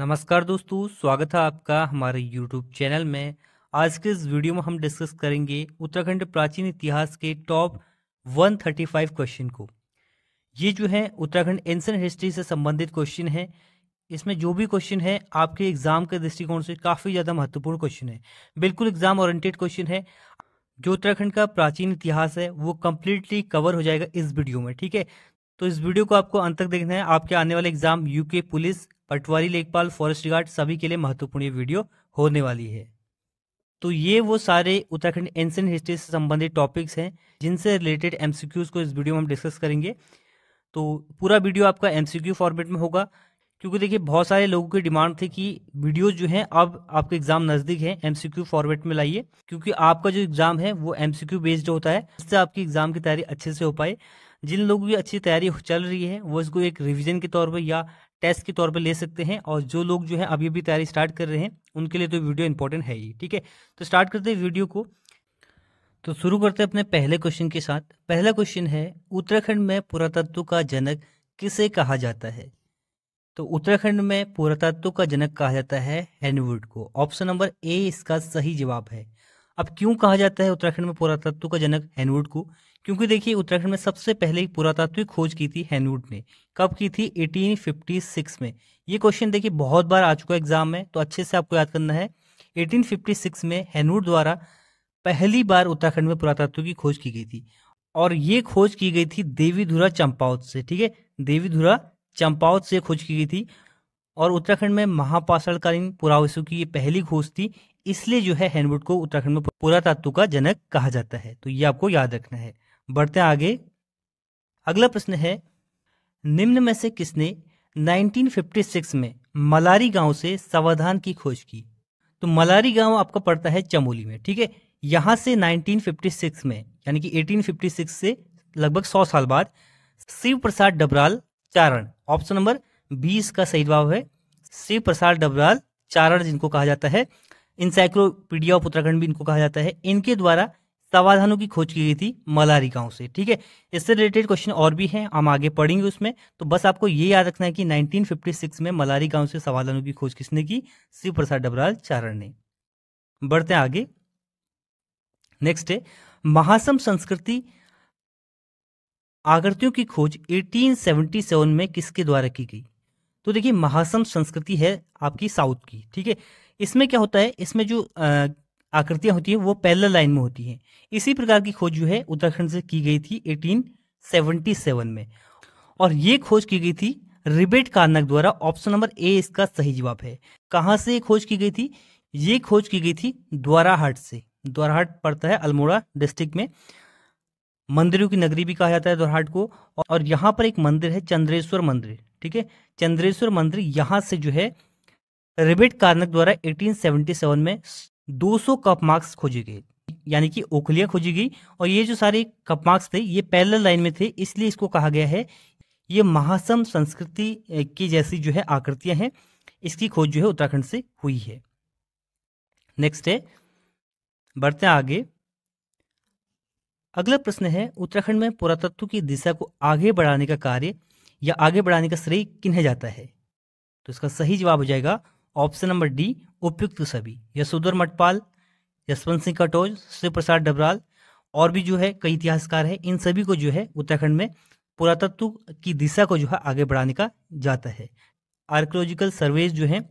नमस्कार दोस्तों स्वागत है आपका हमारे यूट्यूब चैनल में आज के इस वीडियो में हम डिस्कस करेंगे उत्तराखंड प्राचीन इतिहास के टॉप 135 क्वेश्चन को ये जो है उत्तराखंड एंशंट हिस्ट्री से संबंधित क्वेश्चन है इसमें जो भी क्वेश्चन है आपके एग्जाम के दृष्टिकोण से काफ़ी ज़्यादा महत्वपूर्ण क्वेश्चन है बिल्कुल एग्जाम ओरिएंटेड क्वेश्चन है जो उत्तराखंड का प्राचीन इतिहास है वो कम्प्लीटली कवर हो जाएगा इस वीडियो में ठीक है तो इस वीडियो को आपको अंत तक देखना है आपके आने वाले एग्जाम यूके पुलिस पटवारी लेखपाल फॉरेस्ट गार्ड सभी के लिए महत्वपूर्ण ये वीडियो होने वाली है तो ये वो सारे उत्तराखंड एंशियंट हिस्ट्री से संबंधित टॉपिक्स हैं जिनसे रिलेटेड एमसीक्यूज को इस वीडियो में हम डिस्कस करेंगे तो पूरा वीडियो आपका एमसीक्यू फॉर्मेट में होगा क्योंकि देखिए बहुत सारे लोगों की डिमांड थी कि वीडियो जो है अब आपके एग्जाम नजदीक है एमसीक्यू फॉर्मेट में लाइए क्योंकि आपका जो एग्जाम है वो एमसीक्यू बेस्ड होता है जिससे आपकी एग्जाम की तैयारी अच्छे से हो पाए जिन लोगों की अच्छी तैयारी चल रही है वो इसको एक रिविजन के तौर पर या टेस्ट के तौर पे ले सकते हैं और जो लोग जो है अभी अभी तैयारी स्टार्ट कर रहे हैं उनके लिए तो वीडियो इंपॉर्टेंट है ही ठीक है तो स्टार्ट करते हैं वीडियो को तो शुरू करते हैं अपने पहले क्वेश्चन के साथ पहला क्वेश्चन है उत्तराखंड में पुरातत्व का जनक किसे कहा जाता है तो उत्तराखंड में पुरातत्व का जनक कहा जाता है हैनवुड को ऑप्शन नंबर ए इसका सही जवाब है अब क्यों कहा जाता है उत्तराखंड में पुरातत्व का जनक हैनवुड को क्योंकि देखिए उत्तराखंड में सबसे पहले पुरातात्विक खोज की थी हैनवुड ने कब की थी 1856 में ये क्वेश्चन देखिए बहुत बार आ चुका है एग्जाम में तो अच्छे से आपको याद करना है 1856 में हैनवुड द्वारा पहली बार उत्तराखंड में पुरातत्व की खोज की गई थी और ये खोज की गई थी देवीधुरा चंपावत से ठीक है देवीधुरा चंपावत से खोज की गई थी और उत्तराखंड में महापाषाणकालीन पुरावस्तु की ये पहली खोज थी इसलिए जो है हैनवुड को उत्तराखंड में पुरातत्व का जनक कहा जाता है तो ये आपको याद रखना है बढ़ते आगे अगला प्रश्न है निम्न में से किसने 1956 में मलारी गांव से समाधान की खोज की तो मलारी गांव आपका पड़ता है चमोली में ठीक है यहां से 1956 में यानी कि 1856 से लगभग 100 साल बाद शिव प्रसाद डबराल चारण ऑप्शन नंबर बीस का सही जवाब है शिव प्रसाद डबराल चारण जिनको कहा जाता है इंसाइक्लोपीडिया ऑफ उत्तराखंड भी इनको कहा जाता है इनके द्वारा समाधानों की खोज की गई थी मलारी गांव से ठीक है इससे रिलेटेड क्वेश्चन और भी हैं हम आगे पढ़ेंगे उसमें तो बस आपको ये याद रखना है कि 1956 में मलारी गांव से समाधानों की खोज किसने की शिव प्रसाद डबराल चारण ने बढ़ते हैं आगे नेक्स्ट है महासम संस्कृति आकृतियों की खोज 1877 में किसके द्वारा की गई तो देखिए महासम संस्कृति है आपकी साउथ की ठीक है इसमें क्या होता है इसमें जो आ, आकृतियां होती हैं वो पैरल लाइन में होती हैं इसी प्रकार की खोज जो है उत्तराखंड से की गई थी 1877 में और ये खोज की गई थी रिबेट कारनक द्वारा ऑप्शन नंबर ए इसका सही जवाब है कहाँ से खोज की गई थी ये खोज की गई थी द्वाराहाट से द्वाराहाट पड़ता है अल्मोड़ा डिस्ट्रिक्ट में मंदिरों की नगरी भी कहा जाता है द्वाराहाट को और यहाँ पर एक मंदिर है चंद्रेश्वर मंदिर ठीक है चंद्रेश्वर मंदिर यहाँ से जो है रिबेट कारनक द्वारा 1877 में 200 कप मार्क्स खोजे गए यानी कि ओखलियाँ खोजी गई और ये जो सारे कप मार्क्स थे ये पैरेलल लाइन में थे इसलिए इसको कहा गया है ये महासम संस्कृति की जैसी जो है आकृतियां हैं इसकी खोज जो है उत्तराखंड से हुई है नेक्स्ट है बढ़ते हैं आगे अगला प्रश्न है उत्तराखंड में पुरातत्व की दिशा को आगे बढ़ाने का कार्य या आगे बढ़ाने का श्रेय किन्हें जाता है तो इसका सही जवाब हो जाएगा ऑप्शन नंबर डी उपयुक्त सभी यशोधर मठपाल यशवंत सिंह कटोज शिव प्रसाद डबराल और भी जो है कई इतिहासकार हैं इन सभी को जो है उत्तराखंड में पुरातत्व की दिशा को जो है आगे बढ़ाने का जाता है आर्कोलॉजिकल सर्वेज जो है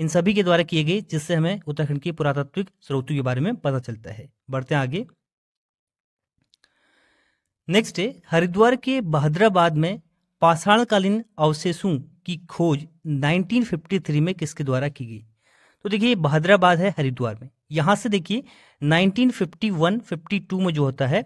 इन सभी के द्वारा किए गए जिससे हमें उत्तराखंड के पुरातात्विक स्रोतों के बारे में पता चलता है बढ़ते हैं आगे नेक्स्ट है हरिद्वार के बहदराबाद में पाषाणकालीन अवशेषों की खोज 1953 में किसके द्वारा की गई तो देखिए बहदराबाद है हरिद्वार में यहाँ से देखिए 1951 52 में जो होता है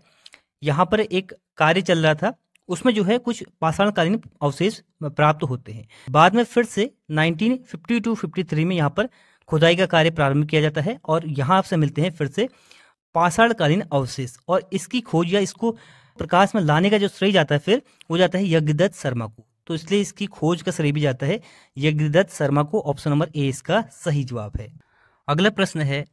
यहाँ पर एक कार्य चल रहा था उसमें जो है कुछ पाषाणकालीन अवशेष प्राप्त होते हैं बाद में फिर से 1952-53 में यहाँ पर खुदाई का कार्य प्रारंभ किया जाता है और यहाँ आपसे मिलते हैं फिर से पाषाणकालीन अवशेष और इसकी खोज या इसको प्रकाश में लाने का जो श्रेय जाता है फिर वो जाता है यज्ञदत्त शर्मा को तो इसलिए इसकी खोज का श्रेय भी जाता है यज्ञदत्त शर्मा को ऑप्शन नंबर ए इसका सही जवाब है अगला प्रश्न है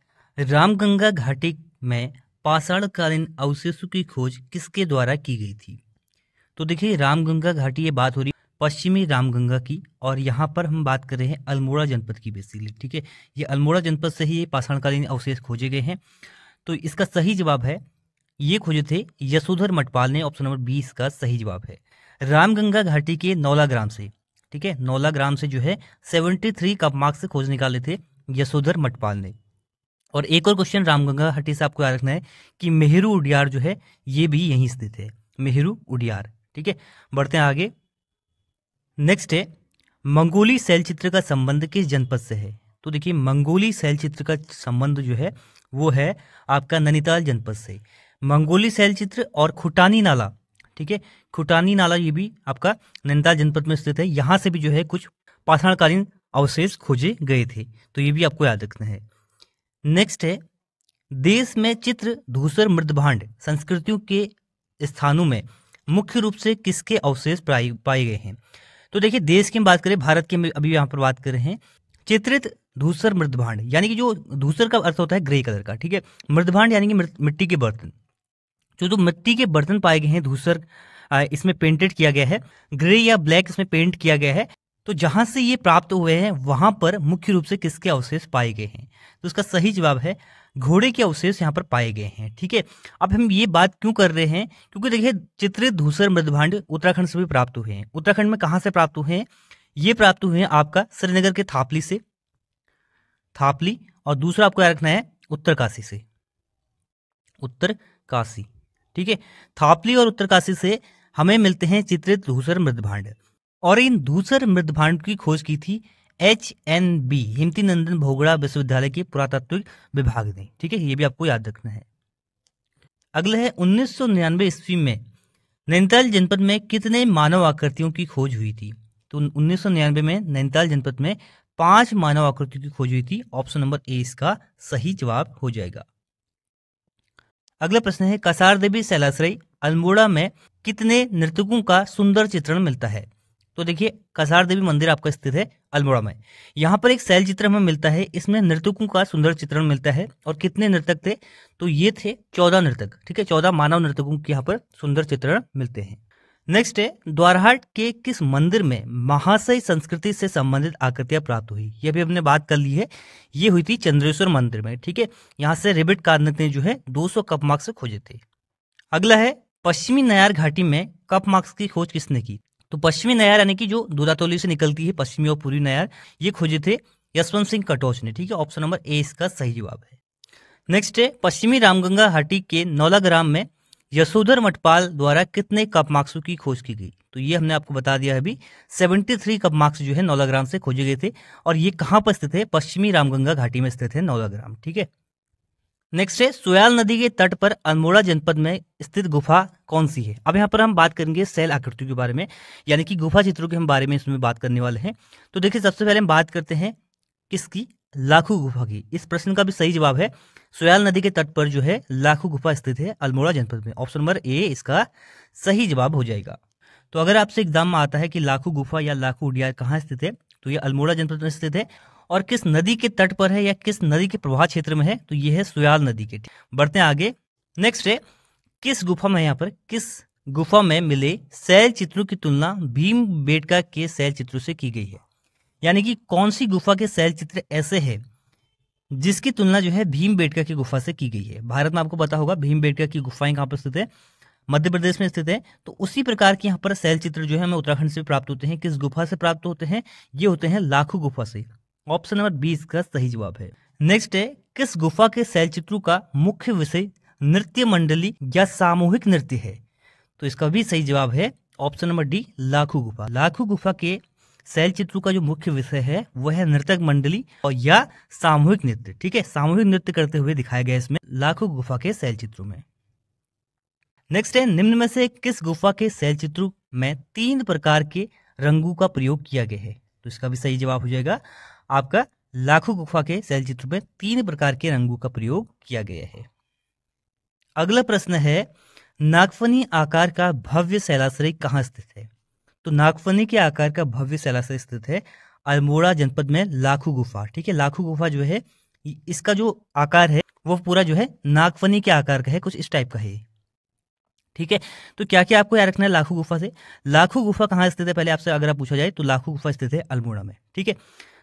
रामगंगा घाटी में पाषाणकालीन अवशेषों की खोज किसके द्वारा की गई थी तो देखिए रामगंगा घाटी ये बात हो रही पश्चिमी रामगंगा की और यहाँ पर हम बात कर रहे हैं अल्मोड़ा जनपद की बेसिकली ठीक है ये अल्मोड़ा जनपद से ही ये पाषाणकालीन अवशेष खोजे गए हैं तो इसका सही जवाब है ये खोजे थे यशोधर मटपाल ने ऑप्शन नंबर बीस का सही जवाब है रामगंगा घाटी के नौला ग्राम से ठीक है नौला ग्राम से जो है सेवेंटी थ्री कप मार्क्स खोज निकाले थे यशोधर मटपाल ने और एक और क्वेश्चन रामगंगा घाटी से आपको याद रखना है कि मेहरू उडियार जो है ये भी यहीं स्थित है मेहरू उडियार ठीक है बढ़ते हैं आगे नेक्स्ट है मंगोली शैल चित्र का संबंध किस जनपद से है तो देखिए मंगोली शैल चित्र का संबंध जो है वो है आपका नैनीताल जनपद से मंगोली शैल चित्र और खुटानी नाला ठीक है खुटानी नाला ये भी आपका नैनीताल जनपद में स्थित है यहाँ से भी जो है कुछ पाषाणकालीन अवशेष खोजे गए थे तो ये भी आपको याद रखना है नेक्स्ट है देश में चित्र धूसर मृदभांड संस्कृतियों के स्थानों में मुख्य रूप से किसके अवशेष पाए गए हैं तो देखिए देश की बात करें भारत के अभी यहाँ पर बात कर रहे हैं चित्रित धूसर मृदभांड यानी कि जो धूसर का अर्थ होता है ग्रे कलर का ठीक है मृदभांड यानी कि मिट्टी के बर्तन जो जो मिट्टी के बर्तन पाए गए हैं धूसर इसमें पेंटेड किया गया है ग्रे या ब्लैक इसमें पेंट किया गया है तो जहां से ये प्राप्त हुए हैं वहां पर मुख्य रूप से किसके अवशेष पाए गए हैं तो इसका सही जवाब है घोड़े के अवशेष यहाँ पर पाए गए हैं ठीक है अब हम ये बात क्यों कर रहे हैं क्योंकि देखिए चित्रित धूसर मृदभांड उत्तराखंड से भी प्राप्त हुए हैं उत्तराखंड में कहाँ से प्राप्त हुए हैं ये प्राप्त हुए हैं आपका श्रीनगर के थापली से थापली और दूसरा आपको याद रखना है उत्तरकाशी से उत्तरकाशी ठीक है थापली और उत्तरकाशी से हमें मिलते हैं चित्रित धूसर मृदभांड और इन धूसर मृदभांड की खोज की थी H N B Hemvati Nandan भोगड़ा विश्वविद्यालय के पुरातात्विक विभाग ने ठीक है ये भी आपको याद रखना है अगले है उन्नीस सौ निन्यानवे ईस्वी में नैनीताल जनपद में कितने मानव आकृतियों की खोज हुई थी तो उन्नीस सौ निन्यानवे में नैनीताल जनपद में पांच मानव आकृतियों की खोज हुई थी ऑप्शन नंबर ए इसका सही जवाब हो जाएगा अगला प्रश्न है कसार देवी सैलाश्रय अल्मोड़ा में कितने नृतकों का सुंदर चित्रण मिलता है तो देखिए कसार देवी मंदिर आपका स्थित है अल्मोड़ा में यहाँ पर एक शैल चित्र हमें मिलता है इसमें नृतकों का सुंदर चित्रण मिलता है और कितने नृतक थे तो ये थे चौदह नृतक ठीक है चौदह मानव नृतकों के यहाँ पर सुंदर चित्रण मिलते हैं नेक्स्ट है द्वारहाट के किस मंदिर में महाशय संस्कृति से संबंधित आकृतियां प्राप्त हुई ये भी हमने बात कर ली है ये हुई थी चंद्रेश्वर मंदिर में ठीक है यहाँ से रेबिट कार्नत ने जो है 200 कप मार्क्स खोजे थे अगला है पश्चिमी नयार घाटी में कप मार्क्स की खोज किसने की तो पश्चिमी नयार यानी कि जो दुरातोली से निकलती है पश्चिमी और पूर्वी नयार ये खोजे थे यशवंत सिंह कटोच ने ठीक है ऑप्शन नंबर ए इसका सही जवाब है नेक्स्ट है पश्चिमी रामगंगा घाटी के नौला ग्राम में यशोधर मठपाल द्वारा कितने कप मार्क्सों की खोज की गई तो ये हमने आपको बता दिया अभी 73 कप मार्क्स जो है नौलाग्राम से खोजे गए थे और ये कहाँ पर स्थित है पश्चिमी रामगंगा घाटी में स्थित है नौलाग्राम ठीक है नेक्स्ट है सोयाल नदी के तट पर अल्मोड़ा जनपद में स्थित गुफा कौन सी है अब यहाँ पर हम बात करेंगे सेल आकृतियों के बारे में यानी कि गुफा चित्रों के हम बारे में इसमें बात करने वाले हैं तो देखिए सबसे पहले हम बात करते हैं किसकी लाखू गुफा की इस प्रश्न का भी सही जवाब है सोयाल नदी के तट पर जो है लाखू गुफा स्थित है अल्मोड़ा जनपद में ऑप्शन नंबर ए इसका सही जवाब हो जाएगा तो अगर आपसे एग्जाम में आता है कि लाखू गुफा या लाखू उडियार कहाँ स्थित है तो ये अल्मोड़ा जनपद में स्थित है और किस नदी के तट पर है या किस नदी के प्रवाह क्षेत्र में है तो ये है सोयाल नदी के बढ़ते हैं आगे नेक्स्ट है किस गुफा में यहाँ पर किस गुफा में मिले शैल चित्रों की तुलना भीम बेटका के शैल चित्रों से की गई है यानी कि कौन सी गुफा के शैल चित्र ऐसे हैं जिसकी तुलना जो है भीम बेटका की गुफा से की गई है भारत में आपको पता होगा भीम बेटका की गुफाएं कहाँ पर स्थित है मध्य प्रदेश में स्थित है तो उसी प्रकार के यहाँ पर शैल चित्र जो है हमें उत्तराखंड से प्राप्त होते हैं किस गुफा से प्राप्त होते हैं ये होते हैं लाखू गुफा से ऑप्शन नंबर बीस का सही जवाब है नेक्स्ट है किस गुफा के शैल चित्रों का मुख्य विषय नृत्य मंडली या सामूहिक नृत्य है तो इसका भी सही जवाब है ऑप्शन नंबर डी लाखू गुफा लाखू गुफा के शैल चित्र का जो मुख्य विषय है वह है नृतक मंडली और या सामूहिक नृत्य ठीक है सामूहिक नृत्य करते हुए दिखाया गया इसमें लाखों गुफा के शैल चित्रों में नेक्स्ट है निम्न में से किस गुफा के शैल चित्र में तीन प्रकार के रंगों का प्रयोग किया गया है तो इसका भी सही जवाब हो जाएगा आपका लाखों गुफा के शैल चित्र में तीन प्रकार के रंगों का प्रयोग किया गया है अगला प्रश्न है नागफनी आकार का भव्य शैलाश्रय कहाँ स्थित है तो नागफनी के आकार का भव्य सैलासा स्थित है अल्मोड़ा जनपद में लाखू गुफा ठीक है लाखू गुफा जो है इसका जो आकार है वो पूरा जो है नागफनी के आकार का है कुछ इस टाइप का है ठीक है तो क्या क्या आपको याद रखना है लाखू गुफा से लाखू गुफा कहाँ स्थित है पहले आपसे अगर आप पूछा जाए तो लाखू गुफा स्थित है अल्मोड़ा में ठीक है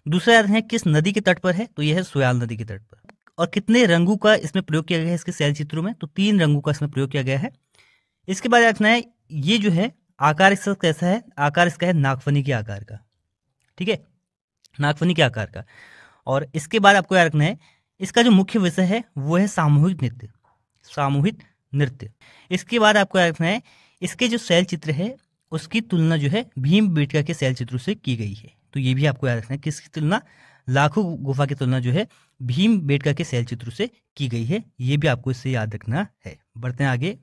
दूसरा याद है किस नदी के तट पर है तो यह है सोयाल नदी के तट पर और कितने रंगों का इसमें प्रयोग किया गया है इसके शैल चित्रों में तो तीन रंगों का इसमें प्रयोग किया गया है इसके बाद रखना है ये जो है आकार इसका कैसा है आकार इसका है नागफनी के आकार का ठीक है नागफनी के आकार का और इसके बाद आपको याद रखना है इसका जो मुख्य विषय है वो है सामूहिक नृत्य सामूहिक नृत्य इसके बाद आपको याद रखना है इसके जो शैल चित्र है उसकी तुलना जो है भीम बेटका के शैल चित्रों से की गई है तो ये भी आपको याद रखना है किसकी तुलना लाखों गुफा की तुलना जो है भीम बेटका के शैल चित्रों से की गई है ये भी आपको इससे याद रखना है बढ़ते हैं आगे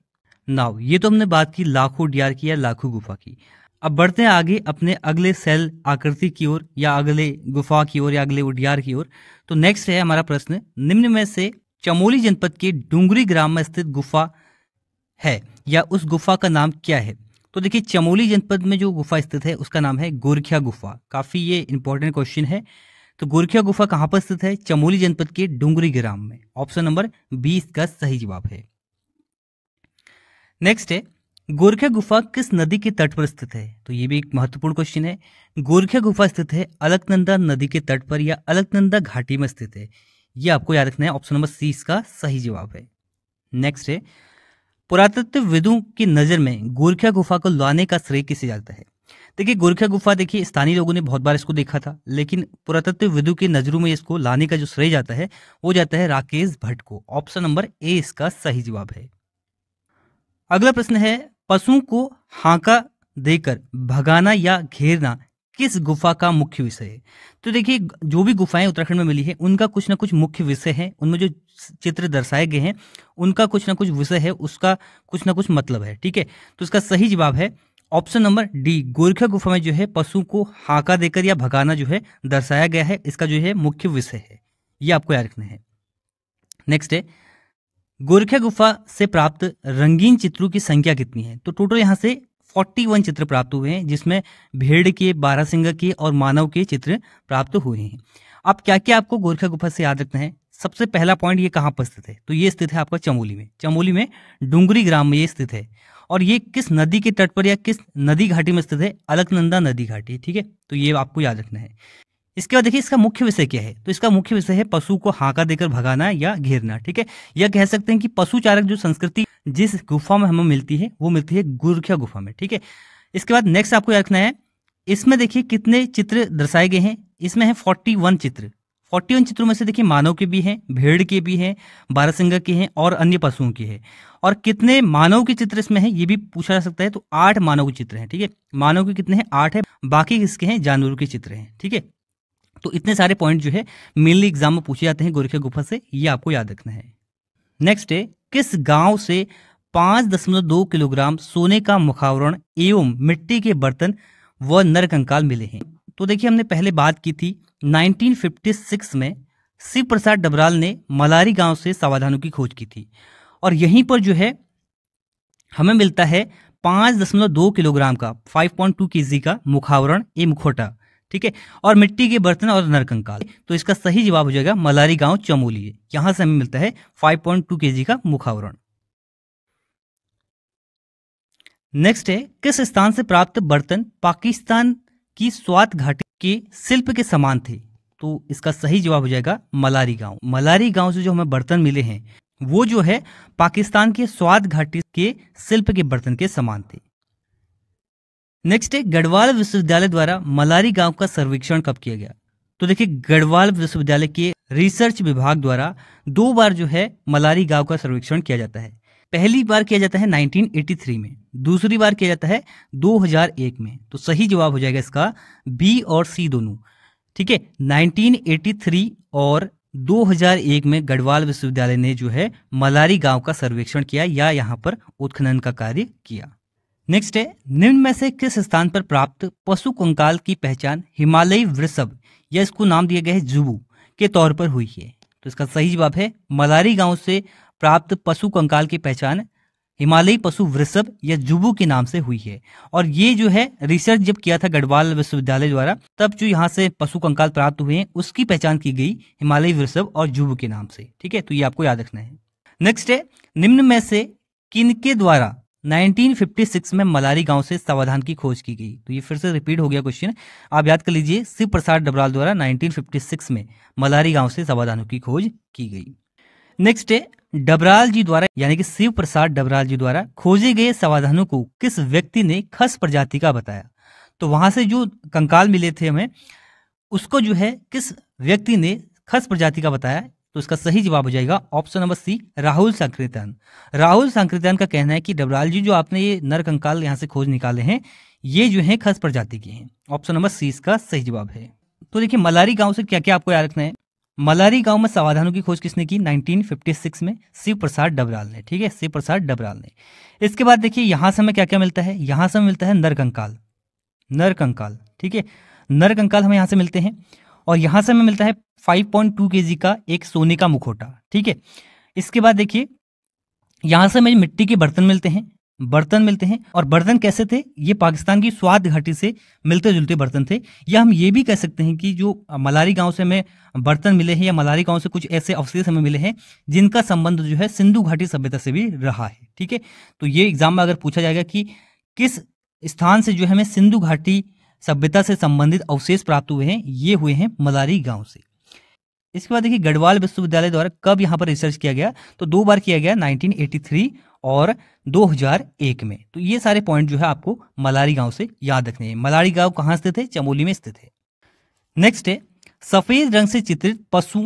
नाउ ये तो हमने बात की लाखों डीआर की या लाखों गुफा की अब बढ़ते हैं आगे अपने अगले सेल आकृति की ओर या अगले गुफा की ओर या अगले उडियार की ओर तो नेक्स्ट है हमारा प्रश्न निम्न में से चमोली जनपद के डूंगरी ग्राम में स्थित गुफा है या उस गुफा का नाम क्या है तो देखिए चमोली जनपद में जो गुफा स्थित है उसका नाम है गोरखिया गुफा काफ़ी ये इंपॉर्टेंट क्वेश्चन है तो गोरखिया गुफा कहाँ पर स्थित है चमोली जनपद के डूंगरी ग्राम में ऑप्शन नंबर बी इसका सही जवाब है नेक्स्ट है गोरखे गुफा किस नदी के तट पर स्थित है तो ये भी एक महत्वपूर्ण क्वेश्चन है गोरखे गुफा स्थित है अलकनंदा नदी के तट पर या अलकनंदा घाटी में स्थित है ये आपको याद रखना है ऑप्शन नंबर सी इसका सही जवाब है नेक्स्ट है पुरातत्वविदों की नज़र में गोरख्या गुफा को लाने का श्रेय किसे जाता है देखिए गोरख्या गुफा देखिए स्थानीय लोगों ने बहुत बार इसको देखा था लेकिन पुरातत्वविदों की नज़रों में इसको लाने का जो श्रेय जाता है वो जाता है राकेश भट्ट को ऑप्शन नंबर ए इसका सही जवाब है अगला प्रश्न है पशुओं को हाका देकर भगाना या घेरना किस गुफा का मुख्य विषय है तो देखिए जो भी गुफाएं उत्तराखंड में मिली है उनका कुछ ना कुछ मुख्य विषय है उनमें जो चित्र दर्शाए गए हैं उनका कुछ ना कुछ विषय है उसका कुछ ना कुछ मतलब है ठीक है तो इसका सही जवाब है ऑप्शन नंबर डी गोरखा गुफा में जो है पशु को हाका देकर या भगाना जो है दर्शाया गया है इसका जो है मुख्य विषय है ये आपको याद रखना है नेक्स्ट है गोरखे गुफा से प्राप्त रंगीन चित्रों की संख्या कितनी है तो टोटल यहाँ से 41 चित्र प्राप्त हुए हैं जिसमें भेड़ के सिंह के और मानव के चित्र प्राप्त हुए हैं अब क्या क्या आपको गोरखा गुफा से याद रखना है सबसे पहला पॉइंट ये कहाँ पर स्थित है तो ये स्थित है आपका चमोली में चमोली में डूंगरी ग्राम में ये स्थित है और ये किस नदी के तट पर या किस नदी घाटी में स्थित है अलकनंदा नदी घाटी ठीक है तो ये आपको याद रखना है इसके बाद देखिए इसका मुख्य विषय क्या है तो इसका मुख्य विषय है पशु को हाका देकर भगाना या घेरना ठीक है यह कह सकते हैं कि पशु चारक जो संस्कृति जिस गुफा में हमें मिलती है वो मिलती है गुरख्या गुफा में ठीक है इसके बाद नेक्स्ट आपको रखना है इसमें देखिए कितने चित्र दर्शाए गए हैं इसमें है फोर्टी वन चित्र फोर्टी वन चित्रों में से देखिए मानव के भी हैं भेड़ के भी हैं बारहसिंगा के हैं और अन्य पशुओं के हैं और कितने मानव के चित्र इसमें हैं ये भी पूछा जा सकता है तो आठ मानव के चित्र हैं ठीक है मानव के कितने हैं आठ है बाकी किसके हैं जानवरों के चित्र हैं ठीक है तो इतने सारे पॉइंट जो है मेनली एग्जाम में पूछे जाते हैं गोरखिया गुफा से ये आपको याद रखना है नेक्स्ट है किस गांव से पांच दशमलव दो किलोग्राम सोने का मुखावरण एवं मिट्टी के बर्तन व नरकंकाल मिले हैं तो देखिए हमने पहले बात की थी 1956 में शिव प्रसाद डबराल ने मलारी गांव से सावधानों की खोज की थी और यहीं पर जो है हमें मिलता है पांच दशमलव दो किलोग्राम का फाइव पॉइंट टू के का मुखावरण ए मुखोटा ठीक है और मिट्टी के बर्तन और नरकंकाल तो इसका सही जवाब हो जाएगा मलारी गांव चमोली यहां से हमें मिलता है 5.2 पॉइंट का मुखावरण नेक्स्ट है किस स्थान से प्राप्त बर्तन पाकिस्तान की स्वात घाटी के शिल्प के समान थे तो इसका सही जवाब हो जाएगा मलारी गांव मलारी गांव से जो हमें बर्तन मिले हैं वो जो है पाकिस्तान के स्वाद घाटी के शिल्प के बर्तन के समान थे नेक्स्ट है गढ़वाल विश्वविद्यालय द्वारा मलारी गांव का सर्वेक्षण कब किया गया तो देखिए गढ़वाल विश्वविद्यालय के रिसर्च विभाग द्वारा दो बार जो है मलारी गांव का सर्वेक्षण किया जाता है पहली बार किया जाता है 1983 में दूसरी बार किया जाता है 2001 में तो सही जवाब हो जाएगा इसका बी और सी दोनों ठीक है 1983 और 2001 में गढ़वाल विश्वविद्यालय ने जो है मलारी गांव का सर्वेक्षण किया या यहाँ पर उत्खनन का कार्य किया नेक्स्ट है निम्न में से किस स्थान पर प्राप्त पशु कंकाल की पहचान हिमालयी वृषभ या इसको नाम दिया गया है जुबू के तौर पर हुई है तो इसका सही जवाब है मलारी गांव से प्राप्त पशु कंकाल की पहचान हिमालयी पशु वृषभ या जुबू के नाम से हुई है और ये जो है रिसर्च जब किया था गढ़वाल विश्वविद्यालय द्वारा तब जो यहाँ से पशु कंकाल प्राप्त हुए हैं उसकी पहचान की गई हिमालयी वृषभ और जुबू के नाम से ठीक है तो ये आपको याद रखना है नेक्स्ट है निम्न में से किनके द्वारा 1956 में मलारी गांव से समाधान की खोज की गई तो ये फिर से रिपीट हो गया क्वेश्चन आप याद कर लीजिए शिव प्रसाद डबराल द्वारा 1956 में मलारी गांव से समाधानों की खोज की गई नेक्स्ट है डबराल जी द्वारा यानी कि शिव प्रसाद डबराल जी द्वारा खोजे गए समाधानों को किस व्यक्ति ने खस प्रजाति का बताया तो वहां से जो कंकाल मिले थे हमें उसको जो है किस व्यक्ति ने खस प्रजाति का बताया तो इसका सही जवाब हो जाएगा option number C Rahul Sankrityayan Rahul Sankrityayan का कहना है कि डबराल जी जो आपने ये नर कंकाल यहाँ से खोज निकाले हैं ये जो है खस प्रजाति के हैं ऑप्शन नंबर सी इसका सही जवाब है तो देखिए मलारी गांव से क्या क्या आपको याद रखना है मलारी गांव में सावधानों की खोज किसने की 1956 में शिव प्रसाद डबराल ने ठीक है शिव प्रसाद डबराल ने इसके बाद देखिए यहां से हमें क्या क्या मिलता है यहां से मिलता है नरकंकाल नरकंकाल ठीक है नरकंकाल हमें यहां से मिलते हैं और यहाँ से हमें मिलता है 5.2 पॉइंट का एक सोने का मुखोटा ठीक है इसके बाद देखिए यहाँ से हमें मिट्टी के बर्तन मिलते हैं बर्तन मिलते हैं और बर्तन कैसे थे ये पाकिस्तान की स्वाद घाटी से मिलते जुलते बर्तन थे या हम ये भी कह सकते हैं कि जो मलारी गांव से हमें बर्तन मिले हैं या मलारी गांव से कुछ ऐसे अवशेष हमें मिले हैं जिनका संबंध जो है सिंधु घाटी सभ्यता से भी रहा है ठीक है तो ये एग्जाम में अगर पूछा जाएगा कि किस स्थान से जो है हमें सिंधु घाटी सभ्यता से संबंधित अवशेष प्राप्त हुए हैं ये हुए हैं मदारी गांव से इसके बाद देखिए गढ़वाल विश्वविद्यालय द्वारा कब यहाँ पर रिसर्च किया गया तो दो बार किया गया 1983 और 2001 में तो ये सारे पॉइंट जो है आपको मलारी गांव से याद रखने हैं मलारी गांव कहाँ स्थित है चमोली में स्थित है नेक्स्ट है सफेद रंग से चित्रित पशु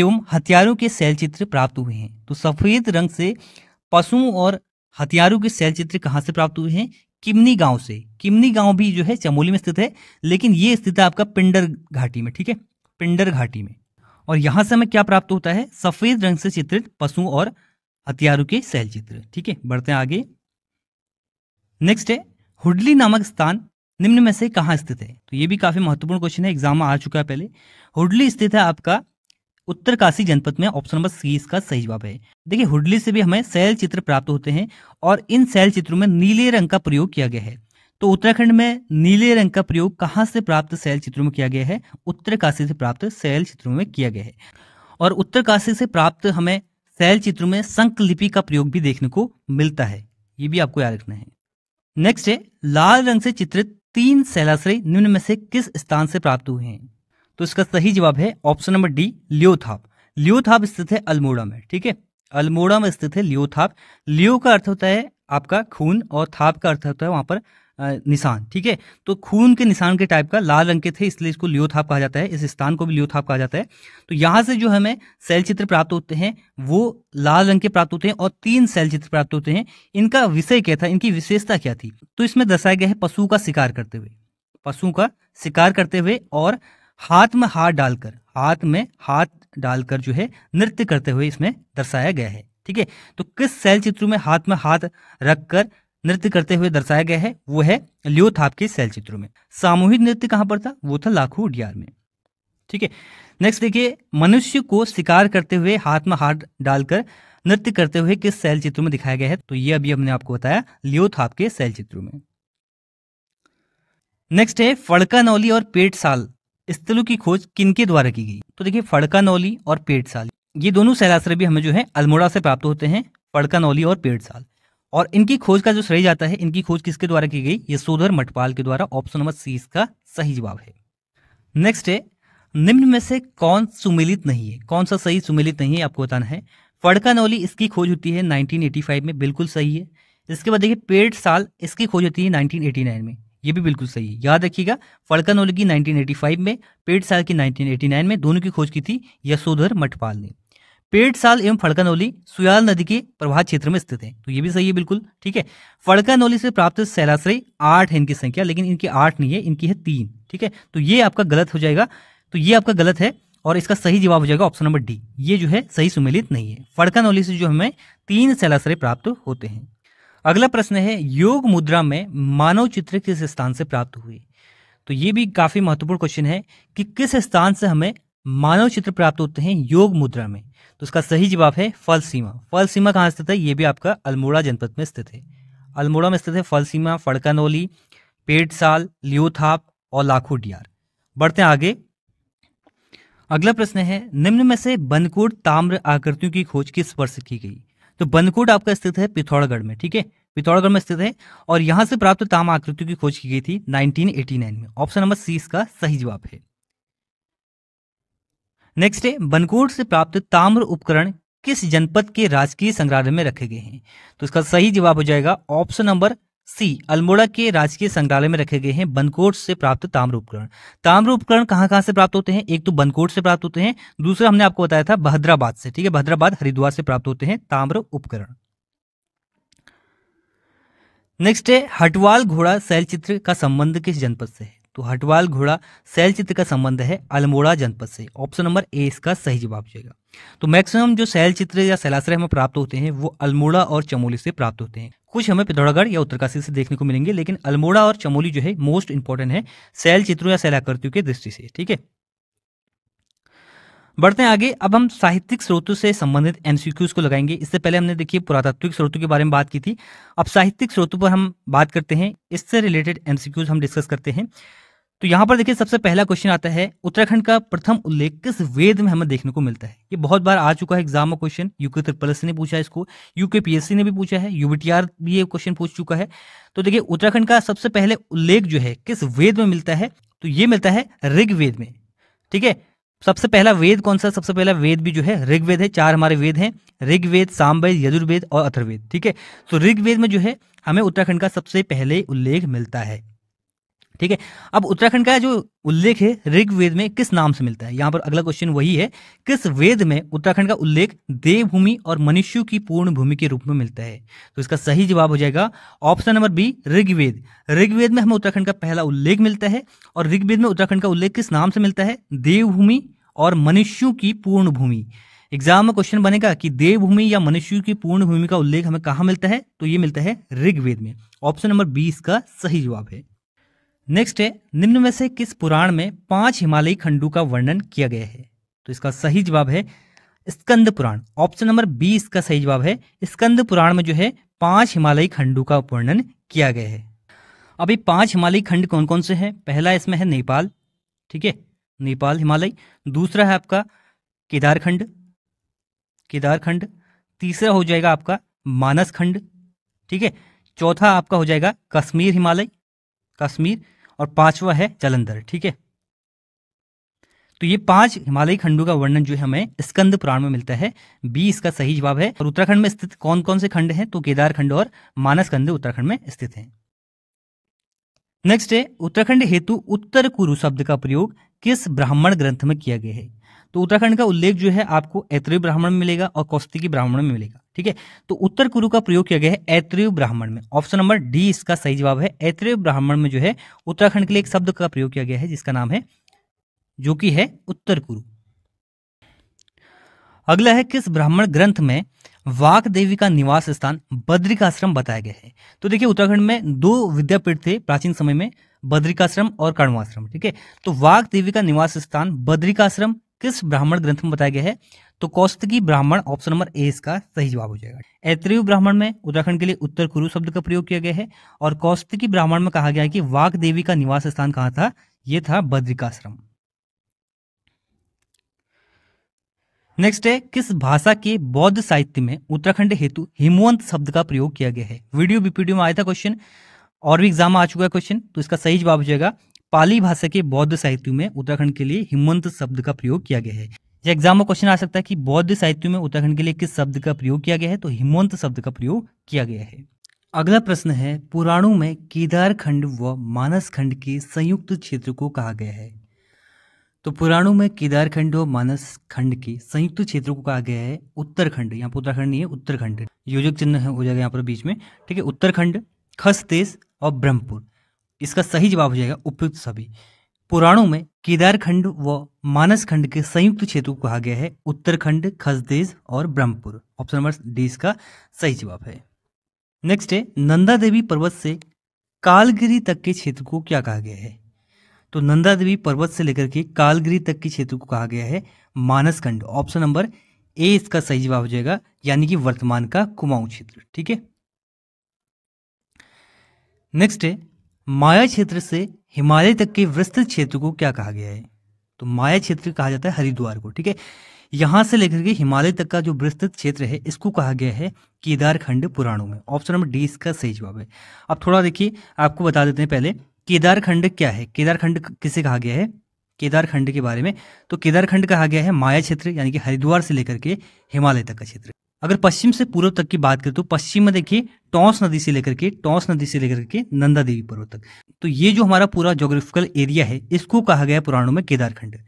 एवं हथियारों के शैल चित्र प्राप्त हुए हैं तो सफेद रंग से पशुओं और हथियारों के शैल चित्र कहाँ से प्राप्त हुए हैं किमनी गांव से किमनी गांव भी जो है चमोली में स्थित है लेकिन ये स्थित है आपका पिंडर घाटी में ठीक है पिंडर घाटी में और यहां से हमें क्या प्राप्त होता है सफेद रंग से चित्रित पशुओं और हथियारों के शैल चित्र ठीक है बढ़ते हैं आगे नेक्स्ट है हुडली नामक स्थान निम्न में से कहाँ स्थित है तो ये भी काफी महत्वपूर्ण क्वेश्चन है एग्जाम में आ चुका है पहले हुडली स्थित है आपका उत्तरकाशी जनपद में ऑप्शन नंबर सी इसका सही जवाब है देखिए हुडली से भी हमें शैल चित्र प्राप्त होते हैं और इन शैल चित्रों में नीले रंग का प्रयोग किया गया है तो उत्तराखंड में नीले रंग का प्रयोग कहाँ से प्राप्त शैल चित्रों में किया गया है उत्तरकाशी से प्राप्त शैल चित्रों में किया गया है और उत्तरकाशी से प्राप्त हमें शैल चित्रों में संक लिपि का प्रयोग भी देखने को मिलता है ये भी आपको याद रखना है नेक्स्ट है लाल रंग से चित्रित तीन शैलाश्रय निम्न में से किस स्थान से प्राप्त हुए हैं तो इसका सही जवाब है option number D Liyothap Liyothap स्थित है अल्मोड़ा में ठीक है अल्मोड़ा में स्थित है लियोथाप लियो का अर्थ होता है आपका खून और थाप का अर्थ होता है वहां पर निशान ठीक है तो खून के निशान के टाइप का लाल रंग के थे इसलिए इसको लियोथाप कहा जाता है इस स्थान को भी लियोथाप कहा जाता है तो यहां से जो हमें सेल चित्र प्राप्त होते हैं वो लाल रंग के प्राप्त होते हैं और तीन सेल चित्र प्राप्त होते हैं इनका विषय क्या था इनकी विशेषता क्या थी तो इसमें दर्शाया गया है पशु का शिकार करते हुए पशुओं का शिकार करते हुए और हाथ में हाथ डालकर हाथ में हाथ डालकर जो है नृत्य करते हुए इसमें दर्शाया गया है ठीक है तो किस शैल चित्र में हाथ में हाथ रखकर नृत्य करते हुए दर्शाया गया है वो है लियोथाप के शैल चित्रों में सामूहिक नृत्य कहां पर था वो था लाखू उडियार में ठीक है नेक्स्ट देखिए मनुष्य को शिकार करते हुए हाथ में हाथ डालकर नृत्य करते हुए किस शैल चित्र में दिखाया गया है तो ये अभी हमने आपको बताया लियोथाप के शैल चित्रों में नेक्स्ट है फड़का नौली और पेट साल स्थलों की खोज किनके द्वारा की गई तो देखिए फड़कानौली और पेड़साल ये दोनों सैलाश्रय भी हमें जो है अल्मोड़ा से प्राप्त होते हैं फड़कानौली और पेड़साल और इनकी खोज का जो श्रेय जाता है इनकी खोज किसके द्वारा की गई ये सोधर मठपाल के द्वारा ऑप्शन नंबर सी इसका सही जवाब है नेक्स्ट है निम्न में से कौन सुमिलित नहीं है कौन सा सही सुमिलित नहीं है आपको बताना है फड़कानौली इसकी खोज होती है 1985 में बिल्कुल सही है इसके बाद देखिए पेड़ साल इसकी खोज होती है 1989 में ये भी बिल्कुल सही है याद रखिएगा फड़का नोल की 1985 में पेट साल की 1989 में दोनों की खोज की थी यशोधर मठपाल ने पेट साल एवं नोली सुयाल नदी के प्रभात क्षेत्र में स्थित है तो ये भी सही है बिल्कुल ठीक है नोली से प्राप्त सैलाश्रय आठ है इनकी संख्या लेकिन इनकी आठ नहीं है इनकी है तीन ठीक है तो ये आपका गलत हो जाएगा तो ये आपका गलत है और इसका सही जवाब हो जाएगा ऑप्शन नंबर डी ये जो है सही सुमेलित नहीं है नोली से जो हमें तीन सैलाश्रय प्राप्त होते हैं अगला प्रश्न है योग मुद्रा में मानव चित्र किस स्थान से प्राप्त हुई तो ये भी काफी महत्वपूर्ण क्वेश्चन है कि किस स्थान से हमें मानव चित्र प्राप्त होते हैं योग मुद्रा में तो इसका सही जवाब है फल सीमा फल सीमा कहाँ स्थित है ये भी आपका अल्मोड़ा जनपद में स्थित है अल्मोड़ा में स्थित है फल सीमा फड़कानोली पेटसाल लियोथाप और लाखो डियार बढ़ते हैं आगे अगला प्रश्न है निम्न में से बनकोट ताम्र आकृतियों की खोज किस वर्ष की गई तो बनकोट आपका स्थित है पिथौरागढ़ में ठीक है पिथौरागढ़ में स्थित है और यहां से प्राप्त ताम आकृतियों की खोज की गई थी 1989 में ऑप्शन नंबर सी इसका सही जवाब है नेक्स्ट है बनकोट से प्राप्त ताम्र उपकरण किस जनपद के राजकीय संग्रहालय में रखे गए हैं तो इसका सही जवाब हो जाएगा ऑप्शन नंबर सी अल्मोड़ा के राजकीय संग्रहालय में रखे गए हैं बनकोट से प्राप्त ताम्र उपकरण ताम्र उपकरण कहाँ कहाँ से प्राप्त होते हैं एक तो बनकोट से प्राप्त होते हैं दूसरा हमने आपको बताया था भद्राबाद से ठीक है भद्राबाद हरिद्वार से प्राप्त होते हैं ताम्र उपकरण नेक्स्ट है हटवाल घोड़ा शैल चित्र का संबंध किस जनपद से है तो हटवाल घोड़ा शैल चित्र का संबंध है अल्मोड़ा जनपद से ऑप्शन नंबर ए इसका सही जवाब जाएगा तो मैक्सिमम जो सैल चित्र या सैलाश्रय हमें प्राप्त होते हैं वो अल्मोड़ा और चमोली से प्राप्त होते हैं कुछ हमें पिथौरागढ़ या उत्तरकाशी से देखने को मिलेंगे लेकिन अल्मोड़ा और चमोली जो है मोस्ट इंपॉर्टेंट है सैल चित्रों या सैलाकृतियों की दृष्टि से ठीक है बढ़ते हैं आगे अब हम साहित्यिक स्रोतों से संबंधित एमसीक्यूज को लगाएंगे इससे पहले हमने देखिए पुरातात्विक स्रोतों के बारे में बात की थी अब साहित्यिक स्रोतों पर हम बात करते हैं इससे रिलेटेड एमसीक्यूज हम डिस्कस करते हैं तो यहाँ पर देखिए सबसे पहला क्वेश्चन आता है उत्तराखंड का प्रथम उल्लेख किस वेद में हमें देखने को मिलता है ये बहुत बार आ चुका है एग्जाम में क्वेश्चन यूके ट्रिपलसी ने पूछा इसको यूके पीएससी ने भी पूछा है यूबीटीआर भी ये क्वेश्चन पूछ चुका है तो देखिए उत्तराखंड का सबसे पहले उल्लेख जो है किस वेद में मिलता है तो ये मिलता है ऋग्वेद में ठीक है सबसे पहला वेद कौन सा सबसे पहला वेद भी जो है ऋग्वेद है चार हमारे वेद हैं ऋग्वेद सामवेद यजुर्वेद और अथर्वेद ठीक है तो ऋग्वेद में जो है हमें उत्तराखंड का सबसे पहले उल्लेख मिलता है ठीक है अब उत्तराखंड का जो उल्लेख है ऋग्वेद में किस नाम से मिलता है यहां पर अगला क्वेश्चन वही है किस वेद में उत्तराखंड का उल्लेख देवभूमि और मनुष्य की पूर्ण भूमि के रूप में मिलता है तो इसका सही जवाब हो जाएगा option number B Rigveda Rigveda में हमें उत्तराखंड का पहला उल्लेख मिलता है और ऋग्वेद में उत्तराखंड का उल्लेख किस नाम से मिलता है देवभूमि और मनुष्यों की पूर्ण भूमि एग्जाम में क्वेश्चन बनेगा कि देवभूमि या मनुष्य की पूर्ण भूमि का उल्लेख हमें कहा मिलता है तो ये मिलता है ऋग्वेद में ऑप्शन नंबर बी इसका सही जवाब है नेक्स्ट है निम्न में से किस पुराण में पांच हिमालयी खंडों का वर्णन किया गया है तो इसका सही जवाब है Skanda Purana option number B इसका सही जवाब है स्कंद पुराण में जो है पांच हिमालयी खंडों का वर्णन किया गया है अभी पांच हिमालयी खंड कौन कौन से हैं पहला इसमें है नेपाल ठीक है नेपाल हिमालय दूसरा है आपका केदारखंड केदारखंड तीसरा हो जाएगा आपका मानस खंड ठीक है चौथा आपका हो जाएगा कश्मीर हिमालय कश्मीर और पांचवा है जलंधर ठीक है तो ये पांच हिमालयी खंडों का वर्णन जो है हमें स्कंद पुराण में मिलता है बी इसका सही जवाब है और उत्तराखंड में स्थित कौन कौन से खंड हैं तो केदार खंड और मानस खंड उत्तराखंड में स्थित हैं नेक्स्ट है उत्तराखंड हेतु उत्तर कुरु शब्द का प्रयोग किस ब्राह्मण ग्रंथ में किया गया है तो उत्तराखंड का उल्लेख जो है आपको ऐत्रिय ब्राह्मण में मिलेगा और कौस्तिकी ब्राह्मण में मिलेगा ठीक है तो उत्तर कुरु का प्रयोग किया गया है ऐत्रिय ब्राह्मण में ऑप्शन नंबर डी इसका सही जवाब है ऐत्रिय ब्राह्मण में जो है उत्तराखंड के लिए एक शब्द का प्रयोग किया गया है जिसका नाम है जो कि है उत्तर कुरु अगला है किस ब्राह्मण ग्रंथ में वाक देवी का निवास स्थान बद्रिकाश्रम बताया गया है तो देखिए उत्तराखंड में दो विद्यापीठ थे प्राचीन समय में बद्रिकाश्रम और कण्वाश्रम ठीक है तो वाक देवी का निवास स्थान बद्रिकाश्रम किस ब्राह्मण ग्रंथ में बताया गया है तो कौस्तकी ब्राह्मण ऑप्शन नंबर ए इसका सही जवाब हो जाएगा ऐत्रेय ब्राह्मण में उत्तराखंड के लिए उत्तर कुरु शब्द का प्रयोग किया गया है और कौस्तकी ब्राह्मण में कहा गया है कि वाघ देवी का निवास स्थान कहाँ था यह था बद्रिकाश्रम नेक्स्ट है किस भाषा के बौद्ध साहित्य में उत्तराखंड हेतु हिमवंत शब्द का प्रयोग किया गया है वीडियो बीपीडियो में आया था क्वेश्चन और भी एग्जाम आ चुका है क्वेश्चन तो इसका सही जवाब हो जाएगा पाली भाषा के बौद्ध साहित्य में उत्तराखंड के लिए हिमंत शब्द का प्रयोग किया गया है या एग्जाम में क्वेश्चन आ सकता है कि बौद्ध साहित्य में उत्तराखंड के लिए किस शब्द का प्रयोग किया गया है तो हिमंत शब्द का प्रयोग किया गया है अगला प्रश्न है पुराणों में केदार खंड व मानस खंड के संयुक्त क्षेत्र को कहा गया है तो पुराणों में केदार खंड व मानस खंड के संयुक्त क्षेत्र को कहा गया है उत्तरखंड यहाँ पर उत्तराखंड नहीं है उत्तरखंड योजक चिन्ह हो जाएगा यहाँ पर बीच में ठीक है उत्तरखंड खस देश और ब्रह्मपुर इसका सही जवाब हो जाएगा उपयुक्त सभी पुराणों में केदारखंड व मानस खंड के संयुक्त क्षेत्र को कहा गया है उत्तरखंड खसदेज और ब्रह्मपुर ऑप्शन नंबर डी इसका सही जवाब है नेक्स्ट है नंदा देवी पर्वत से कालगिरी तक के क्षेत्र को क्या कहा गया है तो नंदा देवी पर्वत से लेकर के कालगिरी तक के क्षेत्र को कहा गया है मानसखंड ऑप्शन नंबर ए इसका सही जवाब हो जाएगा यानी कि वर्तमान का कुमाऊं क्षेत्र ठीक है नेक्स्ट है माया क्षेत्र से हिमालय तक के विस्तृत क्षेत्र को क्या कहा गया है तो माया क्षेत्र कहा जाता है हरिद्वार को ठीक है यहां से लेकर के हिमालय तक का जो विस्तृत क्षेत्र है इसको कहा गया है केदारखंड पुराणों में ऑप्शन नंबर डी इसका सही जवाब है अब थोड़ा देखिए आपको बता देते हैं पहले केदारखंड क्या है केदारखंड किसे कहा गया है केदारखंड के बारे में तो केदारखंड कहा गया है माया क्षेत्र यानी कि हरिद्वार से लेकर के हिमालय तक का क्षेत्र अगर पश्चिम से पूर्व तक की बात करें तो पश्चिम में देखिए टॉस नदी से लेकर के टॉस नदी से लेकर के नंदा देवी पर्वत तक तो ये जो हमारा पूरा जोग्राफिकल एरिया है इसको कहा गया पुराणों में केदारखंड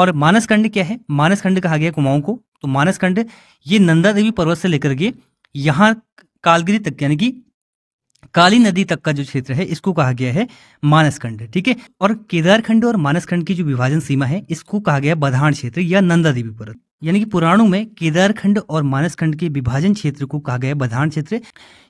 और मानस खंड क्या है मानस खंड कहा गया कुमाऊं को तो मानस खंड ये नंदा देवी पर्वत से लेकर के यहाँ कालगिरी तक यानी कि काली नदी तक का जो क्षेत्र है इसको कहा गया है मानसखंड ठीक है और केदारखंड और मानसखंड की जो विभाजन सीमा है इसको कहा गया बधान क्षेत्र या नंदा देवी पर्वत यानी कि पुराणों में केदारखंड और मानसखंड के विभाजन क्षेत्र को कहा गया बधान क्षेत्र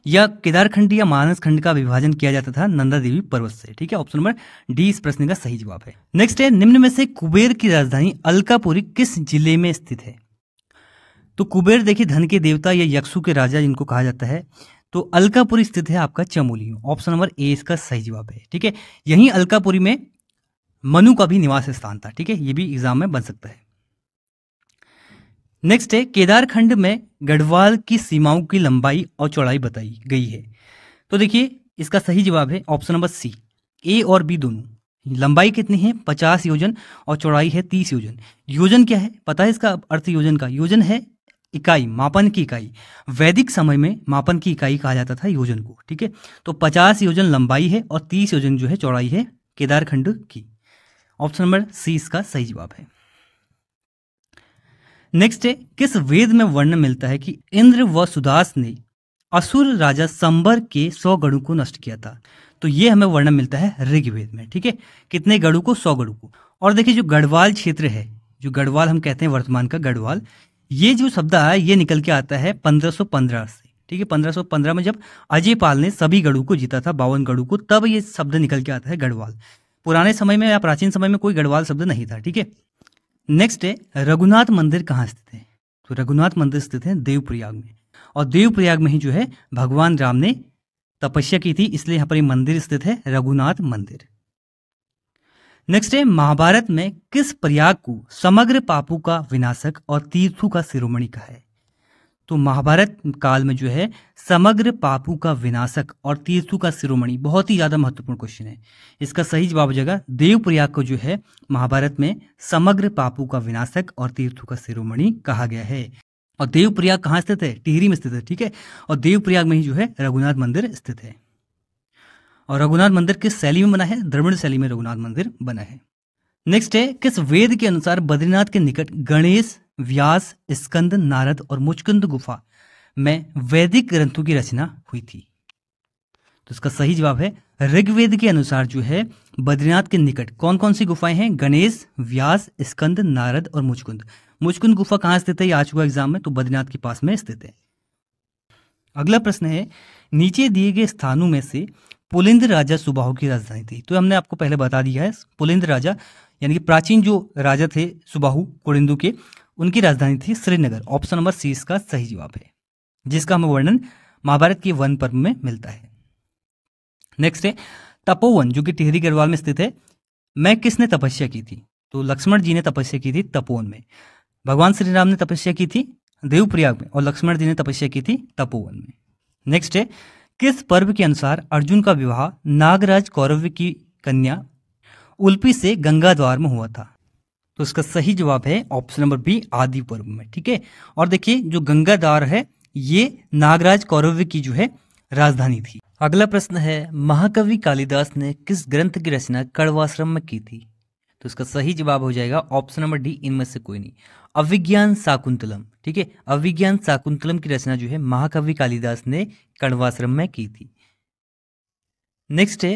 या केदारखंड या मानसखंड का विभाजन किया जाता था नंदा देवी पर्वत से ठीक है ऑप्शन नंबर डी इस प्रश्न का सही जवाब है नेक्स्ट है निम्न में से कुबेर की राजधानी अलकापुरी किस जिले में स्थित है तो कुबेर देखिए धन के देवता या यक्षु के राजा जिनको कहा जाता है तो अलकापुरी स्थित है आपका चमोली ऑप्शन नंबर ए इसका सही जवाब है ठीक है यही अलकापुरी में मनु का भी निवास स्थान था ठीक है ये भी एग्जाम में बन सकता है नेक्स्ट है केदारखंड में गढ़वाल की सीमाओं की लंबाई और चौड़ाई बताई गई है तो देखिए इसका सही जवाब है ऑप्शन नंबर सी ए और बी दोनों लंबाई कितनी है पचास योजन और चौड़ाई है तीस योजन योजन क्या है पता है इसका अर्थ योजन का योजन है इकाई मापन की इकाई वैदिक समय में मापन की इकाई कहा जाता था योजन को ठीक है तो पचास योजन लंबाई है और तीस योजन जो है चौड़ाई है केदारखंड की ऑप्शन नंबर सी इसका सही जवाब है नेक्स्ट है किस वेद में वर्णन मिलता है कि इंद्र व सुदास ने असुर राजा संबर के सौ गणों को नष्ट किया था तो ये हमें वर्णन मिलता है ऋग्वेद में ठीक है कितने गढ़ों को सौ गढ़ों को और देखिए जो गढ़वाल क्षेत्र है जो गढ़वाल हम कहते हैं वर्तमान का गढ़वाल ये जो शब्द है ये निकल के आता है 1515 से ठीक है 1515 में जब अजय पाल ने सभी गढ़ों को जीता था बावन गढ़ों को तब ये शब्द निकल के आता है गढ़वाल पुराने समय में या प्राचीन समय में कोई गढ़वाल शब्द नहीं था ठीक है नेक्स्ट है रघुनाथ मंदिर कहाँ स्थित है तो रघुनाथ मंदिर स्थित है देवप्रयाग में और देवप्रयाग में ही जो है भगवान राम ने तपस्या की थी इसलिए यहाँ पर ये मंदिर स्थित है रघुनाथ मंदिर नेक्स्ट है महाभारत में किस प्रयाग को समग्र पापों का विनाशक और तीर्थों का शिरोमणि कहा है तो महाभारत काल में जो है समग्र पापू का विनाशक और तीर्थु का शिरोमणि बहुत ही ज़्यादा महत्वपूर्ण क्वेश्चन है इसका सही जवाब जगह जाएगा देवप्रयाग को जो है महाभारत में समग्र पापू का विनाशक और तीर्थु का शिरोमणि कहा गया है और देवप्रयाग कहाँ स्थित है टिहरी में स्थित है ठीक है और देवप्रयाग में ही जो है रघुनाथ मंदिर स्थित है और रघुनाथ मंदिर किस शैली में बना है द्रविड़ शैली में रघुनाथ मंदिर बना है नेक्स्ट है किस वेद के अनुसार बद्रीनाथ के निकट गणेश व्यास स्कंद नारद और मुचकुंद गुफा में वैदिक ग्रंथों की रचना हुई थी तो इसका सही जवाब है ऋग्वेद के अनुसार जो है बद्रीनाथ के निकट कौन कौन सी गुफाएं हैं गणेश व्यास स्कंद नारद और मुचकुंद मुचकुंद गुफा कहां स्थित है आज हुआ एग्जाम में तो बद्रीनाथ के पास में स्थित है अगला प्रश्न है नीचे दिए गए स्थानों में से पुलिंद राजा सुबाहु की राजधानी थी तो हमने आपको पहले बता दिया है पुलिंद राजा यानी कि प्राचीन जो राजा थे सुबाहु कोडिंदू के उनकी राजधानी थी श्रीनगर ऑप्शन नंबर सी इसका सही जवाब है जिसका हमें वर्णन महाभारत के वन पर्व में मिलता है नेक्स्ट है तपोवन जो कि टिहरी गढ़वाल में स्थित है मैं किसने तपस्या की थी तो लक्ष्मण जी ने तपस्या की थी तपोवन में भगवान श्री राम ने तपस्या की थी देवप्रयाग में और लक्ष्मण जी ने तपस्या की थी तपोवन में नेक्स्ट है किस पर्व के अनुसार अर्जुन का विवाह नागराज कौरव की कन्या उल्पी से गंगा द्वार में हुआ था तो इसका सही जवाब है ऑप्शन नंबर बी आदि पर्व में ठीक है और देखिए जो गंगाधार है ये नागराज कौरव्य की जो है राजधानी थी अगला प्रश्न है महाकवि कालिदास ने किस ग्रंथ की रचना कड़वाश्रम में की थी तो इसका सही जवाब हो जाएगा ऑप्शन नंबर डी इनमें से कोई नहीं अविज्ञान शाकुंतलम ठीक है अविज्ञान शाकुंतलम की रचना जो है महाकवि कालिदास ने कड़वाश्रम में की थी नेक्स्ट है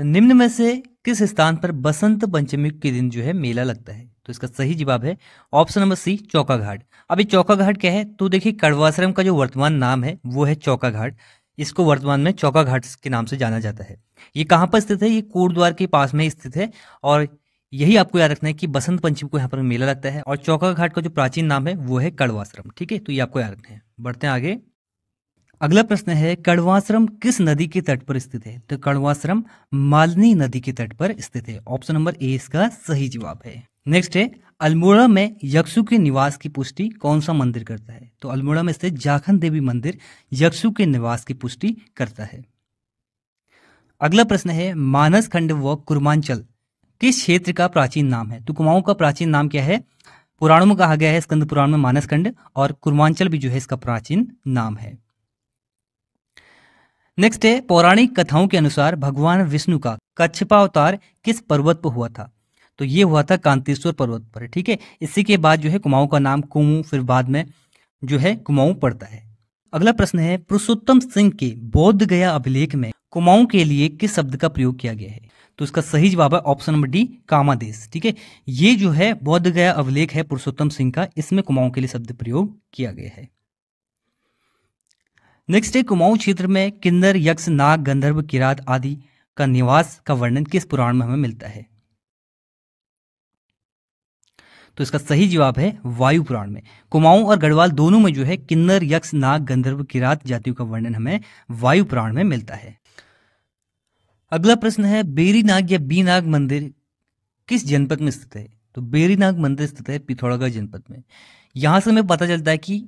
निम्न में से किस स्थान पर बसंत पंचमी के दिन जो है मेला लगता है तो इसका सही जवाब है ऑप्शन नंबर सी चौका घाट अभी चौका घाट क्या है तो देखिए कड़वाश्रम का जो वर्तमान नाम है वो है चौका घाट इसको वर्तमान में चौका घाट के नाम से जाना जाता है ये कहाँ पर स्थित है ये कोटद्वार के पास में स्थित है और यही आपको याद रखना है कि बसंत पंचमी को यहाँ पर मेला लगता है और चौका घाट का जो प्राचीन नाम है वो है कड़वाश्रम ठीक है तो ये आपको याद रखना है बढ़ते हैं आगे अगला प्रश्न है कड़वाश्रम किस नदी के तट पर स्थित है तो कड़वाश्रम मालनी नदी के तट पर स्थित है ऑप्शन नंबर ए इसका सही जवाब है नेक्स्ट है अल्मोड़ा में यक्षु के निवास की पुष्टि कौन सा मंदिर करता है तो अल्मोड़ा में स्थित जाखन देवी मंदिर यक्षु के निवास की पुष्टि करता है अगला प्रश्न है मानस खंड व कुरमांचल किस क्षेत्र का प्राचीन नाम है तो कुमाऊं का प्राचीन नाम क्या है पुराणों में कहा गया है स्कंद पुराण में मानस खंड और कुरमांचल भी जो है इसका प्राचीन नाम है नेक्स्ट है पौराणिक कथाओं के अनुसार भगवान विष्णु का अवतार किस पर्वत पर हुआ था तो ये हुआ था कांतेश्वर पर्वत पर ठीक है इसी के बाद जो है कुमाऊं का नाम कुमू फिर बाद में जो है कुमाऊं पड़ता है अगला प्रश्न है पुरुषोत्तम सिंह के बौद्ध गया अभिलेख में कुमाऊं के लिए किस शब्द का प्रयोग किया गया है तो इसका सही जवाब है ऑप्शन नंबर डी कामादेश ठीक है ये जो है बौद्ध गया अभिलेख है पुरुषोत्तम सिंह का इसमें कुमाऊं के लिए शब्द प्रयोग किया गया है नेक्स्ट है कुमाऊं क्षेत्र में किन्नर यक्ष नाग गंधर्व किरात आदि का निवास का वर्णन किस पुराण में हमें मिलता है तो इसका सही जवाब है वायु पुराण में कुमाऊं और गढ़वाल दोनों में जो है किन्नर यक्ष नाग गंधर्व किरात जातियों का वर्णन हमें वायु पुराण में मिलता है अगला प्रश्न है बेरीनाग या बीनाग मंदिर किस जनपद में स्थित है तो बेरीनाग मंदिर स्थित है पिथौरागढ़ जनपद में यहां से हमें पता चलता है कि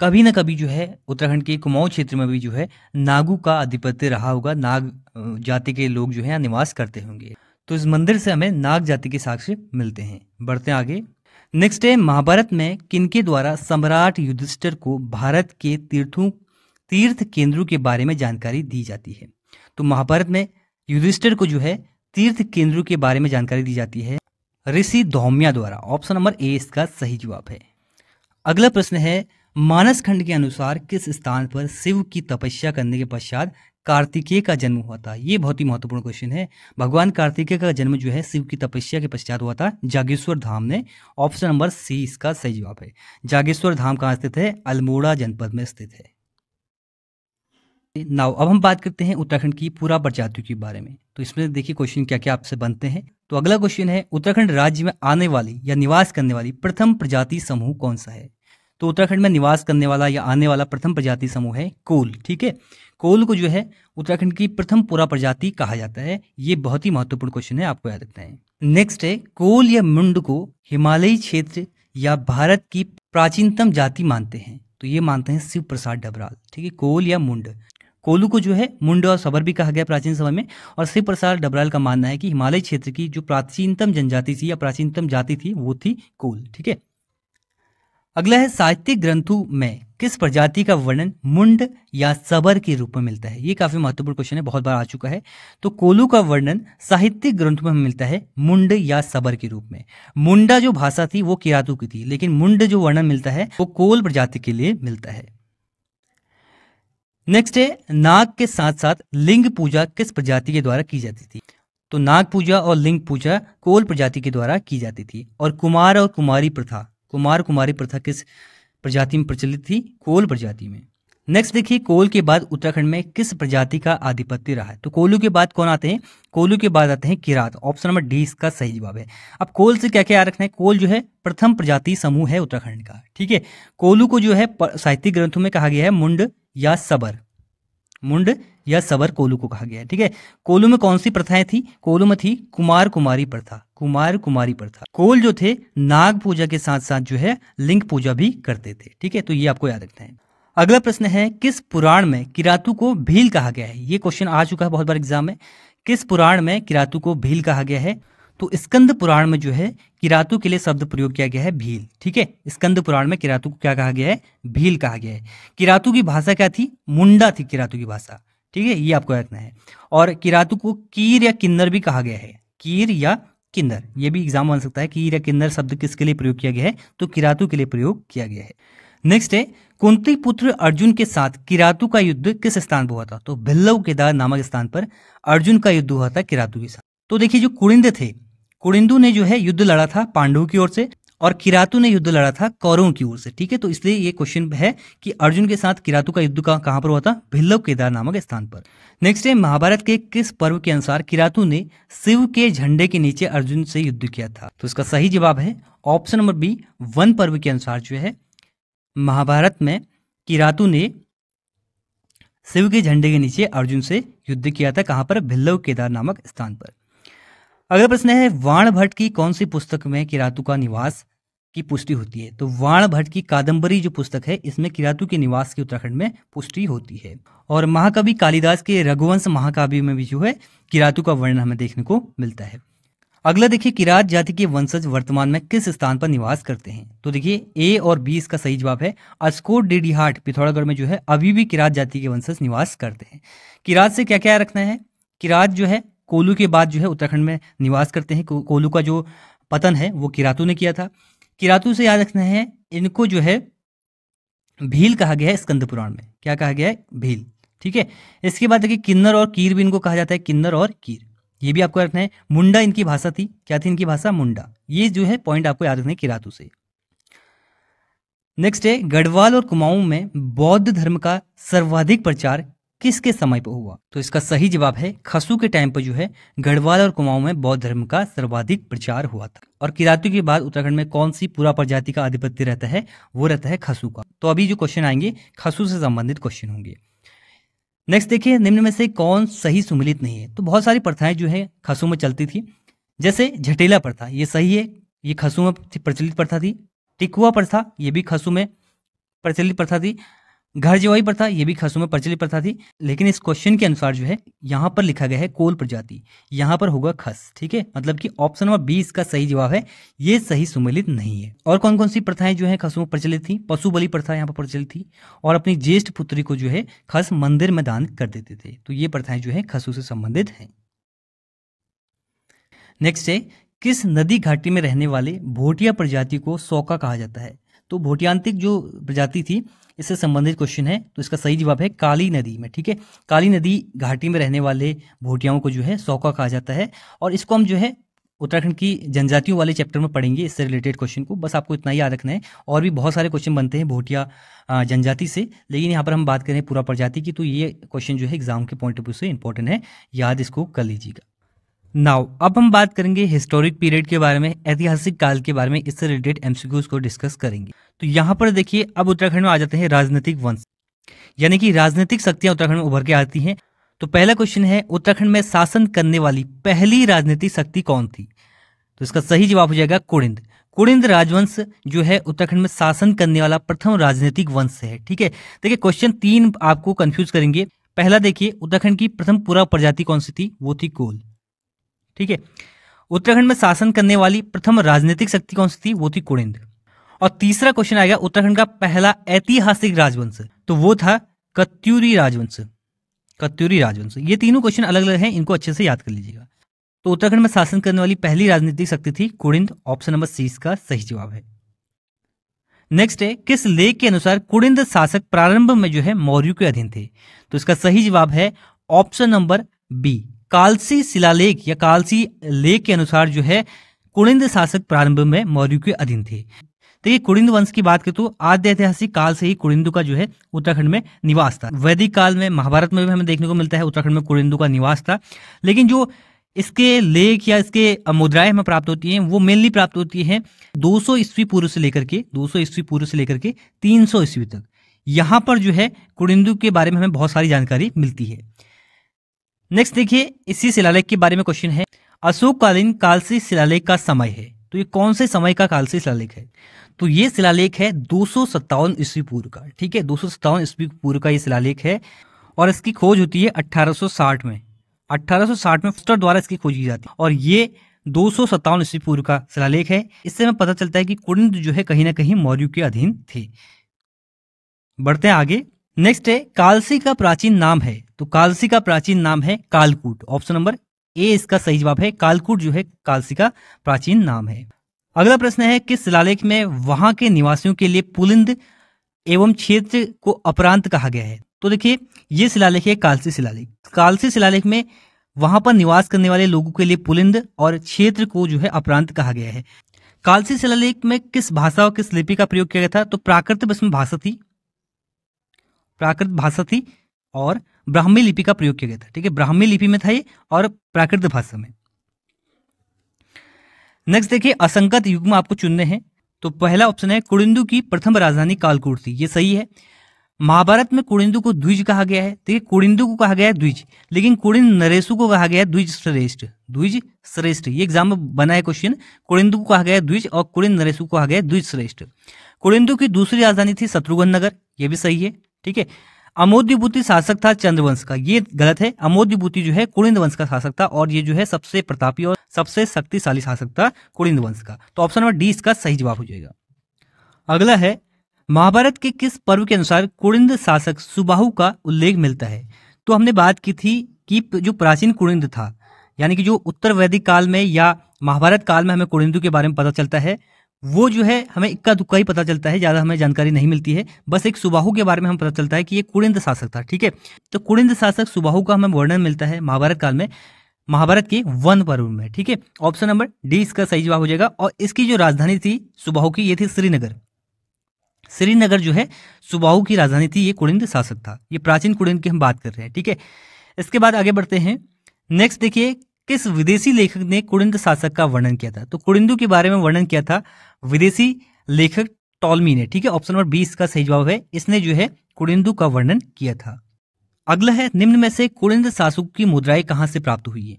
कभी ना कभी जो है उत्तराखंड के कुमाऊं क्षेत्र में भी जो है नागू का आधिपत्य रहा होगा नाग जाति के लोग जो है निवास करते होंगे तो इस मंदिर से हमें नाग जाति के साक्ष्य मिलते हैं बढ़ते आगे नेक्स्ट है महाभारत में किनके द्वारा सम्राट युधिष्ठर को भारत के तीर्थों तीर्थ केंद्रों के बारे में जानकारी दी जाती है तो महाभारत में युधिष्ठर को जो है तीर्थ केंद्रों के बारे में जानकारी दी जाती है ऋषि धौम्या द्वारा ऑप्शन नंबर ए इसका सही जवाब है अगला प्रश्न है मानस खंड के अनुसार किस स्थान पर शिव की तपस्या करने के पश्चात कार्तिकेय का जन्म हुआ था ये बहुत ही महत्वपूर्ण क्वेश्चन है भगवान कार्तिकेय का जन्म जो है शिव की तपस्या के पश्चात हुआ था जागेश्वर धाम ने ऑप्शन नंबर सी इसका सही जवाब है जागेश्वर धाम कहाँ स्थित है अल्मोड़ा जनपद में स्थित है नाउ अब हम बात करते हैं उत्तराखंड की पूरा प्रजातियों के बारे में तो इसमें देखिए क्वेश्चन क्या क्या आपसे बनते हैं तो अगला क्वेश्चन है उत्तराखंड राज्य में आने वाली या निवास करने वाली प्रथम प्रजाति समूह कौन सा है तो उत्तराखंड में निवास करने वाला या आने वाला प्रथम प्रजाति समूह है कोल ठीक है कोल को जो है उत्तराखंड की प्रथम पूरा प्रजाति कहा जाता है ये बहुत ही महत्वपूर्ण क्वेश्चन है आपको याद रखना है नेक्स्ट है कोल या मुंड को हिमालयी क्षेत्र या भारत की प्राचीनतम जाति मानते हैं तो ये मानते हैं शिव प्रसाद डबराल ठीक है कोल या मुंड कोलू को जो है मुंड और सबर भी कहा गया प्राचीन समय में और शिव प्रसाद डबराल का मानना है कि हिमालय क्षेत्र की जो प्राचीनतम जनजाति थी या प्राचीनतम जाति थी वो थी कोल ठीक है अगला है साहित्यिक ग्रंथों में किस प्रजाति का वर्णन मुंड या सबर के रूप में मिलता है ये काफी महत्वपूर्ण क्वेश्चन है बहुत बार आ चुका है तो कोलू का वर्णन साहित्यिक ग्रंथों में मिलता है मुंड या सबर के रूप में मुंडा जो भाषा थी वो किरातु की थी लेकिन मुंड जो वर्णन मिलता है वो कोल प्रजाति के लिए मिलता है नेक्स्ट है नाग के साथ साथ लिंग पूजा किस प्रजाति के द्वारा की जाती थी तो नाग पूजा और लिंग पूजा कोल प्रजाति के द्वारा की जाती थी और कुमार और कुमारी प्रथा कुमार कुमारी प्रथा किस प्रजाति में प्रचलित थी कोल प्रजाति में नेक्स्ट देखिए कोल के बाद उत्तराखंड में किस प्रजाति का आधिपत्य रहा है तो कोलू के बाद कौन आते हैं कोलू के बाद आते हैं किरात ऑप्शन नंबर डी इसका सही जवाब है अब कोल से क्या क्या रखना है कोल जो है प्रथम प्रजाति समूह है उत्तराखंड का ठीक है कोलू को जो है साहित्यिक ग्रंथों में कहा गया है मुंड या सबर मुंड या सबर कोलू को कहा गया है ठीक है कोलू में कौन सी प्रथाएं थी कोलू में थी कुमार कुमारी प्रथा कुमार कुमारी प्रथा कोल जो थे नाग पूजा के साथ साथ जो है लिंग पूजा भी करते थे ठीक है तो ये आपको याद रखना है अगला प्रश्न है किस पुराण में किरातु को भील कहा गया है ये क्वेश्चन आ चुका है बहुत बार एग्जाम में किस पुराण में किरातु को भील कहा गया है तो स्कंद पुराण में जो है किरातु के लिए शब्द प्रयोग किया गया है भील ठीक है स्कंद पुराण में किरातु को क्या कहा गया है भील कहा गया है किरातु की भाषा क्या थी मुंडा थी किरातु की भाषा ठीक है ये आपको रखना है और किरातु को कीर या किन्नर भी कहा गया है कीर या किन्नर ये भी एग्जाम बन सकता है कीर या किन्नर शब्द किसके लिए प्रयोग किया गया है तो किरातु के लिए प्रयोग किया गया है नेक्स्ट है कुंती पुत्र अर्जुन के साथ किरातु का युद्ध किस स्थान पर हुआ था तो भिल्लव केदार नामक स्थान पर अर्जुन का युद्ध हुआ था किरातु के साथ तो देखिए जो कुड़िंद थे कुड़िंदु ने जो है युद्ध लड़ा था पांडव की ओर से और किरातु ने युद्ध लड़ा था कौरवों की ओर से ठीक है तो इसलिए ये क्वेश्चन है कि अर्जुन के साथ किरातु का युद्ध का कहां पर हुआ था भिल्लव केदार नामक स्थान पर नेक्स्ट है महाभारत के किस पर्व के अनुसार किरातु ने शिव के झंडे के नीचे अर्जुन से युद्ध किया था तो इसका सही जवाब है ऑप्शन नंबर बी वन पर्व के अनुसार जो है महाभारत में किरातु ने शिव के झंडे के नीचे अर्जुन से युद्ध किया था कहां पर भिल्लव केदार नामक स्थान पर अगला प्रश्न है वाण भट्ट की कौन सी पुस्तक में किरातु का निवास की पुष्टि होती है तो वाण भट्ट की कादंबरी जो पुस्तक है इसमें किरातु के निवास की उत्तराखंड में पुष्टि होती है और महाकवि कालिदास के रघुवंश महाकाव्य में भी जो है किरातु का वर्णन हमें देखने को मिलता है अगला देखिए किरात जाति के वंशज वर्तमान में किस स्थान पर निवास करते हैं तो देखिए ए और बी इसका सही जवाब है अस्कोट डेडीहाट पिथौरागढ़ में जो है अभी भी किरात जाति के वंशज निवास करते हैं किरात से क्या क्या रखना है किरात जो है कोलू के बाद जो है उत्तराखंड में निवास करते हैं कोलू का जो पतन है वो किरातू ने किया था किरातू से याद रखना है इनको जो है भील कहा गया है स्कंद पुराण में क्या कहा गया है भील ठीक है इसके बाद देखिए किन्नर और कीर भी इनको कहा जाता है किन्नर और कीर ये भी आपको रखना है मुंडा इनकी भाषा थी क्या थी इनकी भाषा मुंडा ये जो है पॉइंट आपको याद रखना है किरातू से नेक्स्ट है गढ़वाल और कुमाऊं में बौद्ध धर्म का सर्वाधिक प्रचार किसके समय पर हुआ तो इसका सही जवाब है खसू के टाइम पर जो है गढ़वाल और कुमाऊं में बौद्ध धर्म का सर्वाधिक प्रचार हुआ था और किरातु के बाद उत्तराखंड में कौन सी पूरा प्रजाति का आधिपत्य रहता है वो रहता है खसू का तो अभी जो क्वेश्चन आएंगे खसू से संबंधित क्वेश्चन होंगे नेक्स्ट देखिए निम्न में से कौन सही सुमिलित नहीं है तो बहुत सारी प्रथाएं जो है खसू में चलती थी जैसे झटेला प्रथा ये सही है ये खसू में प्रचलित प्रथा थी टिकुआ प्रथा ये भी खसू में प्रचलित प्रथा थी घर जवाई प्रथा ये भी खसों में प्रचलित प्रथा थी लेकिन इस क्वेश्चन के अनुसार जो है यहाँ पर लिखा गया है कोल प्रजाति यहाँ पर होगा खस ठीक है मतलब कि ऑप्शन नंबर बी इसका सही जवाब है ये सही सुमेलित नहीं है और कौन कौन सी प्रथाएं जो है खसों में प्रचलित थी पशु बलि प्रथा यहाँ पर प्रचलित थी और अपनी ज्येष्ठ पुत्री को जो है खस मंदिर में दान कर देते थे तो ये प्रथाएं जो है खसों से संबंधित है नेक्स्ट है किस नदी घाटी में रहने वाले भोटिया प्रजाति को सौका कहा जाता है तो भोटियांतिक जो प्रजाति थी इससे संबंधित क्वेश्चन है तो इसका सही जवाब है काली नदी में ठीक है काली नदी घाटी में रहने वाले भोटियाओं को जो है सौका कहा जाता है और इसको हम जो है उत्तराखंड की जनजातियों वाले चैप्टर में पढ़ेंगे इससे रिलेटेड क्वेश्चन को बस आपको इतना ही याद रखना है और भी बहुत सारे क्वेश्चन बनते हैं भोटिया जनजाति से लेकिन यहाँ पर हम बात करें पूरा प्रजाति की तो ये क्वेश्चन जो है एग्जाम के पॉइंट ऑफ व्यू से इंपॉर्टेंट है याद इसको कर लीजिएगा नाउ अब हम बात करेंगे हिस्टोरिक पीरियड के बारे में ऐतिहासिक काल के बारे में इससे रिलेटेड एमसीक्यूज को डिस्कस करेंगे तो यहाँ पर देखिए अब उत्तराखंड में आ जाते हैं राजनीतिक वंश यानी कि राजनीतिक शक्तियां उत्तराखंड में उभर के आती हैं तो पहला क्वेश्चन है उत्तराखंड में शासन करने वाली पहली राजनीतिक शक्ति कौन थी तो इसका सही जवाब हो जाएगा कुड़िंद कुड़िंद राजवंश जो है उत्तराखंड में शासन करने वाला प्रथम राजनीतिक वंश है ठीक है देखिए क्वेश्चन तीन आपको कंफ्यूज करेंगे पहला देखिए उत्तराखंड की प्रथम पूरा प्रजाति कौन सी थी वो थी कोल ठीक है उत्तराखंड में शासन करने वाली प्रथम राजनीतिक शक्ति कौन सी थी वो थी कुड़िंद और तीसरा क्वेश्चन आएगा उत्तराखंड का पहला ऐतिहासिक राजवंश तो वो था कत्यूरी राजवंश कत्यूरी राजवंश ये तीनों क्वेश्चन अलग अलग हैं इनको अच्छे से याद कर लीजिएगा तो उत्तराखंड में शासन करने वाली पहली राजनीतिक शक्ति थी कुड़िंद ऑप्शन नंबर सी इसका सही जवाब है नेक्स्ट है किस लेख के अनुसार कुड़िंद शासक प्रारंभ में जो है मौर्य के अधीन थे तो इसका सही जवाब है ऑप्शन नंबर बी कालसी शिलालेख या कालसी लेख के अनुसार जो है कुणिंद शासक प्रारंभ में मौर्य के अधीन थे देखिए तो कुड़िंद वंश की बात करें तो आद्य ऐतिहासिक काल से ही कुड़िंदू का जो है उत्तराखंड में निवास था वैदिक काल में महाभारत में भी हमें देखने को मिलता है उत्तराखंड में कुड़िंदू का निवास था लेकिन जो इसके लेख या इसके मुद्राएं हमें प्राप्त होती हैं वो मेनली प्राप्त होती हैं 200 ईस्वी पूर्व से लेकर के 200 ईस्वी पूर्व से लेकर के 300 ईस्वी तक यहाँ पर जो है कुड़िंदू के बारे में हमें बहुत सारी जानकारी मिलती है नेक्स्ट देखिए इसी शिलालेख के बारे में क्वेश्चन है अशोककालीन कालसी शिलालेख का समय है तो ये कौन से समय का कालसी शिलालेख है तो ये शिलालेख है दो सौ ईस्वी पूर्व का ठीक है दो सौ ईस्वी पूर्व का ये शिलालेख है और इसकी खोज होती है 1860 में 1860 में द्वारा इसकी खोज की जाती है और ये दो सौ ईस्वी पूर्व का शिलालेख है इससे हमें पता चलता है कि कुंड जो है कहीं ना कहीं मौर्य के अधीन थे बढ़ते हैं आगे नेक्स्ट है कालसी का प्राचीन नाम है तो कालसी का प्राचीन नाम है कालकूट ऑप्शन नंबर ए इसका सही जवाब है कालकूट जो है कालसी का प्राचीन नाम है अगला प्रश्न है किस शिलालेख में वहां के निवासियों के लिए पुलिंद एवं क्षेत्र को अपरांत कहा गया है तो देखिए ये शिलालेख है कालसी शिलालेख कालसी शिलालेख में वहां पर निवास करने वाले लोगों के लिए पुलिंद और क्षेत्र को जो है अपरांत कहा गया है कालसी शिलालेख में किस भाषा और किस लिपि का प्रयोग किया गया था तो प्राकृत भाषा थी प्राकृत भाषा थी और ब्राह्मी लिपि का प्रयोग किया गया था ठीक है ब्राह्मी लिपि में था ये और प्राकृत भाषा में नेक्स्ट देखिए असंगत युग में आपको चुनने हैं तो पहला ऑप्शन है कुड़िंदु की प्रथम राजधानी कालकूट थी ये सही है महाभारत में कुड़िंदु को द्विज कहा गया है देखिए कुड़िंदु को कहा गया है द्विज लेकिन कुड़िंद नरेशु को कहा गया है द्विज श्रेष्ठ द्विज श्रेष्ठ ये एग्जाम में बना है क्वेश्चन कुड़िंदु को कहा गया है द्विज और कुड़िंद नरेशु को कहा गया है द्विज श्रेष्ठ कुड़िंदु की दूसरी राजधानी थी शत्रुघ्न नगर ये भी सही है ठीक है अमोद्यभूति शासक था चंद्रवंश का ये गलत है अमोद्यभूति जो है कुरिंद वंश का शासक था और ये जो है सबसे प्रतापी और सबसे शक्तिशाली शासक था कुरिंद वंश का तो ऑप्शन नंबर डी इसका सही जवाब हो जाएगा अगला है महाभारत के किस पर्व के अनुसार कुरिंद शासक सुबाहु का उल्लेख मिलता है तो हमने बात की थी कि जो प्राचीन कुरिंद था यानी कि जो उत्तर वैदिक काल में या महाभारत काल में हमें कुरिंदु के बारे में पता चलता है वो जो है हमें इक्का दुक्का ही पता चलता है ज़्यादा हमें जानकारी नहीं मिलती है बस एक सुबाहू के बारे में हमें पता चलता है कि ये कुड़िंद शासक था ठीक है तो कुड़िंद शासक सुबाहू का हमें वर्णन मिलता है महाभारत काल में महाभारत के वन पर्व में ठीक है ऑप्शन नंबर डी इसका सही जवाब हो जाएगा और इसकी जो राजधानी थी सुबाहू की ये थी श्रीनगर श्रीनगर जो है सुबाहू की राजधानी थी ये कुड़िंद शासक था ये प्राचीन कुड़िंद की हम बात कर रहे हैं ठीक है इसके बाद आगे बढ़ते हैं नेक्स्ट देखिए किस विदेशी लेखक ने कुड़िंद शासक का वर्णन किया था तो कुड़िंदु के बारे में वर्णन किया था विदेशी लेखक टॉलमी ने ठीक है ऑप्शन नंबर बीस का सही जवाब है इसने जो है कुड़िंदु का वर्णन किया था अगला है निम्न में से कुड़िंद शासक की मुद्राएं कहां से प्राप्त हुई है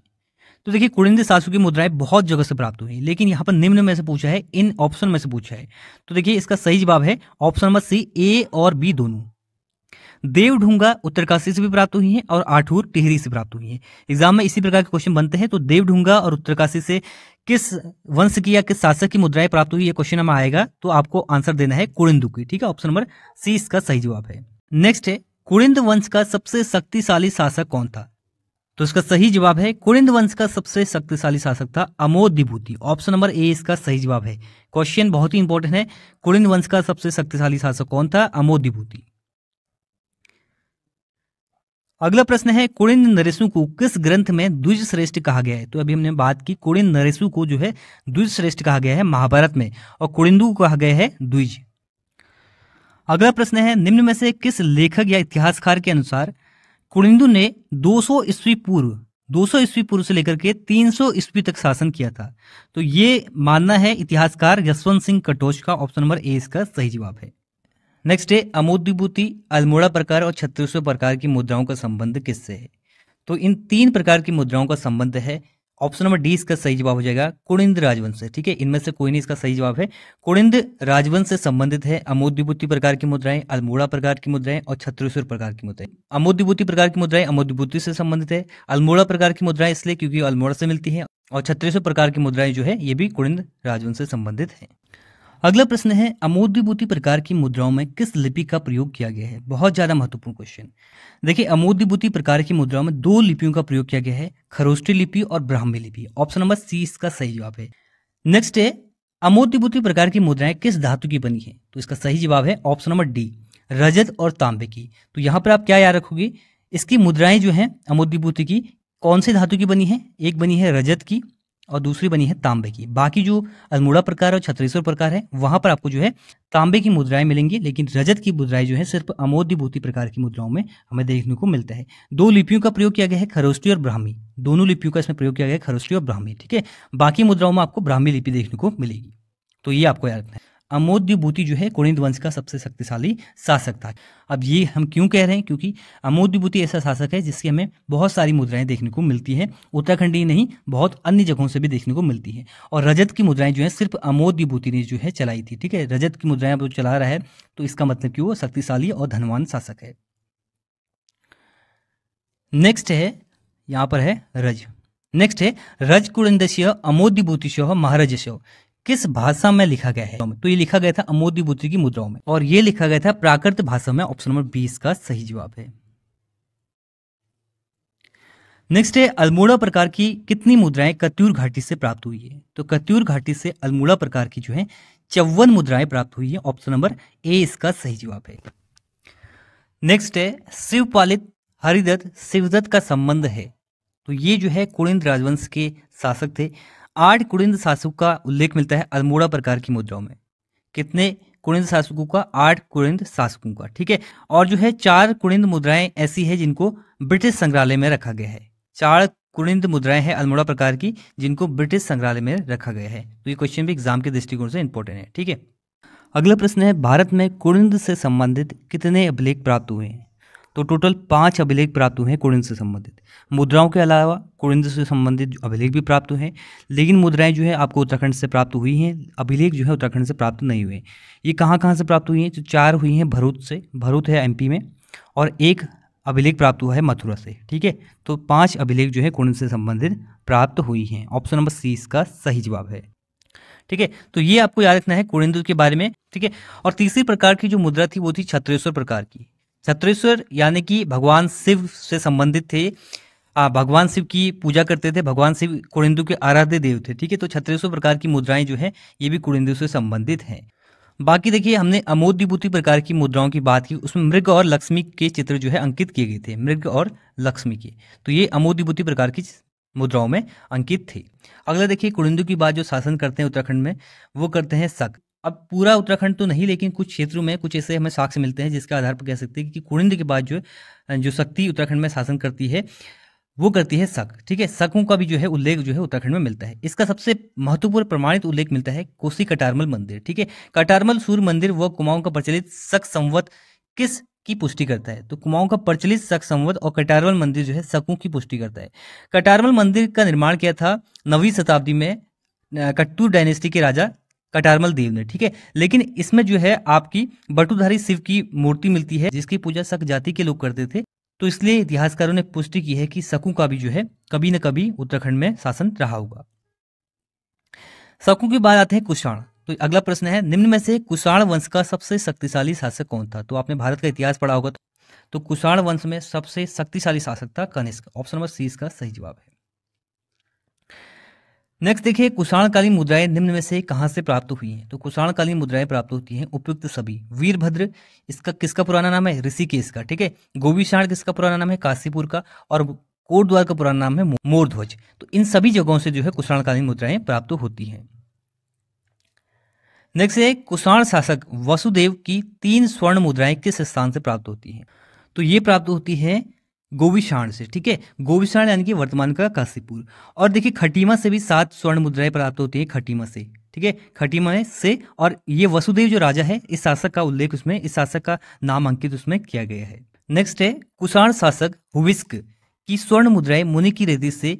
तो देखिए कुड़िंद सासु की मुद्राएं बहुत जगह से प्राप्त हुई लेकिन यहां पर निम्न में से पूछा है इन ऑप्शन में से पूछा है तो देखिए इसका सही जवाब है ऑप्शन नंबर सी ए और बी दोनों देवढूंगा उत्तरकाशी से भी प्राप्त हुई हैं और आठूर टिहरी से प्राप्त हुई हैं एग्जाम में इसी प्रकार के क्वेश्चन बनते हैं तो देवढूंगा और उत्तरकाशी से किस वंश की या किस शासक की मुद्राएं प्राप्त हुई ये क्वेश्चन हम आएगा तो आपको आंसर देना है कुड़िंदु की ठीक है ऑप्शन नंबर सी इसका सही जवाब है नेक्स्ट है कुड़िंद वंश का सबसे शक्तिशाली शासक कौन था तो इसका सही जवाब है कुरिंद वंश का सबसे शक्तिशाली शासक था Amod Vibhuti option number A इसका सही जवाब है क्वेश्चन बहुत ही इंपॉर्टेंट है कुरिंद वंश का सबसे शक्तिशाली शासक कौन था अमोद विभूति अगला प्रश्न है कुड़िन नरेशु को किस ग्रंथ में द्विज श्रेष्ठ कहा गया है तो अभी हमने बात की कुड़िन नरेशु को जो है द्विज श्रेष्ठ कहा गया है महाभारत में और कुड़िंदु को कहा गया है द्विज अगला प्रश्न है निम्न में से किस लेखक या इतिहासकार के अनुसार कुड़िंदु ने 200 ईस्वी पूर्व दो ईस्वी पूर्व से लेकर के 300 ईस्वी तक शासन किया था तो ये मानना है इतिहासकार यशवंत सिंह कटोच का ऑप्शन नंबर ए इसका सही जवाब है नेक्स्ट है अमोद्विभूति अल्मोड़ा प्रकार और छत्तीसवें प्रकार की मुद्राओं का संबंध किससे है तो इन तीन प्रकार की मुद्राओं का संबंध है ऑप्शन नंबर डी इसका सही जवाब हो जाएगा कुणिंद राजवंश से ठीक है इनमें से कोई नहीं इसका सही जवाब है कुणिंद राजवंश से संबंधित है अमोद्विभूति प्रकार की मुद्राएं अल्मोड़ा प्रकार की मुद्राएं और छत्तीसगढ़ प्रकार की मुद्राएं अमोद्विभूति प्रकार की मुद्राएं अमोद्विभूति से संबंधित है अल्मोड़ा प्रकार की मुद्राएं इसलिए क्योंकि अल्मोड़ा से मिलती है और छत्तीसगढ़ प्रकार की मुद्राएं जो है ये भी कुणिंद राजवंश से संबंधित है अगला प्रश्न है अमोद्विभूति प्रकार की मुद्राओं में किस लिपि का प्रयोग किया गया है बहुत ज्यादा महत्वपूर्ण क्वेश्चन देखिए अमोद्विभूति प्रकार की मुद्राओं में दो लिपियों का प्रयोग किया गया है खरोष्टी लिपि और ब्राह्मी लिपि ऑप्शन नंबर सी इसका सही जवाब है नेक्स्ट है अमोद्विभूति प्रकार की मुद्राएं किस धातु की बनी है तो इसका सही जवाब है ऑप्शन नंबर डी रजत और तांबे की तो यहाँ पर आप क्या याद रखोगे इसकी मुद्राएं जो है अमोद्विभूति की कौन से धातु की बनी है एक बनी है रजत की और दूसरी बनी है तांबे की बाकी जो अल्मोड़ा प्रकार और छत्रेश्वर प्रकार है वहां पर आपको जो है तांबे की मुद्राएं मिलेंगी लेकिन रजत की मुद्राएं जो है सिर्फ अमोद्यभूति प्रकार की मुद्राओं में हमें देखने को मिलता है दो लिपियों का प्रयोग किया गया है खरोष्टी और ब्राह्मी दोनों लिपियों का इसमें प्रयोग किया गया है खरोष्टी और ब्राह्मी ठीक है बाकी मुद्राओं में आपको ब्राह्मी लिपि देखने को मिलेगी तो ये आपको याद रखना है अमोद्य जो है कोणिंद वंश का सबसे शक्तिशाली शासक था अब ये हम क्यों कह रहे हैं क्योंकि अमोद्य ऐसा शासक है जिसकी हमें बहुत सारी मुद्राएं देखने को मिलती है उत्तराखंड ही नहीं बहुत अन्य जगहों से भी देखने को मिलती है और रजत की मुद्राएं जो है सिर्फ अमोद्य ने जो है चलाई थी ठीक है रजत की मुद्राएं अब चला रहा है तो इसका मतलब कि वो शक्तिशाली और धनवान शासक है नेक्स्ट है यहाँ पर है रज नेक्स्ट है रजकुड़ंदस्य अमोदिभूतिश महारजश किस भाषा में लिखा गया है तो ये लिखा गया था अमोदीबुद्धि की मुद्राओं में और ये लिखा गया था प्राकृत भाषा में ऑप्शन नंबर बीस का सही जवाब है नेक्स्ट है अल्मोड़ा प्रकार की कितनी मुद्राएं कत्यूर घाटी से प्राप्त हुई है तो कत्यूर घाटी से अल्मोड़ा प्रकार की जो है चौवन मुद्राएं प्राप्त हुई है ऑप्शन नंबर ए इसका सही जवाब है नेक्स्ट है शिवपालित हरिदत्त शिवदत्त का संबंध है तो ये जो है कुणिंद राजवंश के शासक थे आठ कुड़िंद शासकों का उल्लेख मिलता है अल्मोड़ा प्रकार की मुद्राओं में कितने कुड़िंद शासकों का आठ कुड़िंद शासकों का ठीक है और जो है चार कुड़िंद मुद्राएं ऐसी है जिनको ब्रिटिश संग्रहालय में रखा गया है चार कुड़िंद मुद्राएं हैं अल्मोड़ा प्रकार की जिनको ब्रिटिश संग्रहालय में रखा गया है तो ये क्वेश्चन भी एग्जाम के दृष्टिकोण से इंपॉर्टेंट है ठीक है अगला प्रश्न है भारत में कुड़िंद से संबंधित कितने अभिलेख प्राप्त हुए हैं तो टोटल पाँच अभिलेख प्राप्त हुए हैं कुड़िंद से संबंधित मुद्राओं के अलावा कुरिंद से संबंधित अभिलेख भी प्राप्त हुए हैं लेकिन मुद्राएं जो है आपको उत्तराखंड से प्राप्त हुई हैं अभिलेख जो है उत्तराखंड से प्राप्त नहीं हुए ये कहाँ कहाँ से प्राप्त हुई हैं तो चार हुई हैं भरूच से भरूच है एम में और एक अभिलेख प्राप्त हुआ है मथुरा से ठीक है तो पाँच अभिलेख जो है कुरिंद से संबंधित प्राप्त हुई हैं ऑप्शन नंबर सी इसका सही जवाब है ठीक है तो ये आपको याद रखना है कुड़िंदु के बारे में ठीक है और तीसरी प्रकार की जो मुद्रा थी वो थी छत्रेश्वर प्रकार की छत्रेश्वर यानी कि भगवान शिव से संबंधित थे आ, भगवान शिव की पूजा करते थे भगवान शिव कुरिंदु के आराध्य देव थे ठीक है तो छत्रेश्वर प्रकार की मुद्राएं जो है ये भी कुरिंदु से संबंधित हैं बाकी देखिए हमने अमोद्विभूति प्रकार की मुद्राओं की बात की उसमें मृग और लक्ष्मी के चित्र जो है अंकित किए गए थे मृग और लक्ष्मी के तो ये अमोद्विभूति प्रकार की मुद्राओं में अंकित थे अगला देखिए कुरिंदु की बात जो शासन करते हैं उत्तराखंड में वो करते हैं शक अब पूरा उत्तराखंड तो नहीं लेकिन कुछ क्षेत्रों में कुछ ऐसे हमें साक्ष्य मिलते हैं जिसके आधार पर कह सकते हैं कि कुरिंद के बाद जो जो शक्ति उत्तराखंड में शासन करती है वो करती है शक ठीक है शकों का भी जो है उल्लेख जो है उत्तराखंड में मिलता है इसका सबसे महत्वपूर्ण प्रमाणित उल्लेख मिलता है कोसी कटारमल मंदिर ठीक है कटारमल सूर्य मंदिर व कुमाऊं का प्रचलित शक संवत किस की पुष्टि करता है तो कुमाऊं का प्रचलित शक संवत और कटारमल मंदिर जो है शकों की पुष्टि करता है कटारमल मंदिर का निर्माण किया था नवीं शताब्दी में कट्टू डायनेस्टी के राजा कटारमल देव ने ठीक है लेकिन इसमें जो है आपकी बटुधारी शिव की मूर्ति मिलती है जिसकी पूजा सक जाति के लोग करते थे तो इसलिए इतिहासकारों ने पुष्टि की है कि सकू का भी जो है कभी न कभी उत्तराखंड में शासन रहा होगा सकू के बाद आते हैं कुषाण तो अगला प्रश्न है निम्न में से कुषाण वंश का सबसे शक्तिशाली शासक कौन था तो आपने भारत का इतिहास पढ़ा होगा तो, तो कुषाण वंश में सबसे शक्तिशाली शासक था कनिष्क ऑप्शन नंबर सी इसका सही जवाब है नेक्स्ट देखिए कुषाणकालीन मुद्राएं निम्न में से कहा से प्राप्त हुई हैं तो कुषाणकालीन मुद्राएं प्राप्त होती हैं उपयुक्त सभी वीरभद्र इसका किसका पुराना नाम है ऋषिकेश का ठीक है गोविषाण किसका पुराना नाम है काशीपुर का और कोटद्वार का पुराना नाम है मोरध्वज तो इन सभी जगहों से जो है कुषाणकालीन मुद्राएं प्राप्त होती हैं नेक्स्ट है कुषाण शासक वसुदेव की तीन स्वर्ण मुद्राएं किस स्थान से प्राप्त होती हैं तो ये प्राप्त होती है गोविषाण से ठीक है गोविषाण यानी कि वर्तमान का काशीपुर और देखिए खटीमा से भी सात स्वर्ण मुद्राएं प्राप्त होती है खटीमा से ठीक है खटीमा से और ये वसुदेव जो राजा है इस शासक का उल्लेख उसमें इस शासक का नाम अंकित उसमें किया गया है नेक्स्ट है कुषाण शासक हुविस्क की स्वर्ण मुद्राएं मुनि की रेती से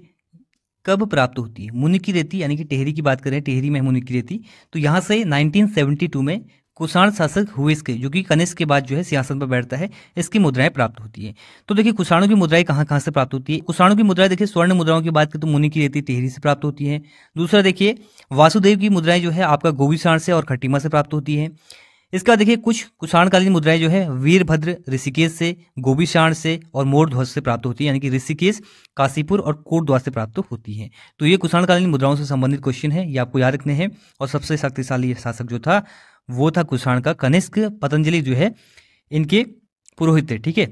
कब प्राप्त होती है मुनि की रेती यानी कि टेहरी की बात करें टेहरी में मुनि की रेती तो यहाँ से 1972 में कुषाण शासक इसके जो कि कनिष्क के बाद जो है सिंहासन पर बैठता है इसकी मुद्राएं प्राप्त होती है तो देखिए कुषाणों की मुद्राएं कहाँ कहाँ से प्राप्त होती है कुषाणों की मुद्राएं देखिए स्वर्ण मुद्राओं की बात करें तो मुनि की रहती है से प्राप्त होती है दूसरा देखिए वासुदेव की मुद्राएं जो है आपका गोविषाण से और खटीमा से प्राप्त होती है इसका देखिए कुछ कुषाणकालीन मुद्राएं जो है वीरभद्र ऋषिकेश से गोविषाण से और मोरध्वज से प्राप्त होती है यानी कि ऋषिकेश काशीपुर और कोटद्वार से प्राप्त होती है तो ये कुषाणकालीन मुद्राओं से संबंधित क्वेश्चन है ये आपको याद रखने हैं और सबसे शक्तिशाली शासक जो था वो था कुषाण का कनिष्क पतंजलि जो है इनके पुरोहित थे ठीक है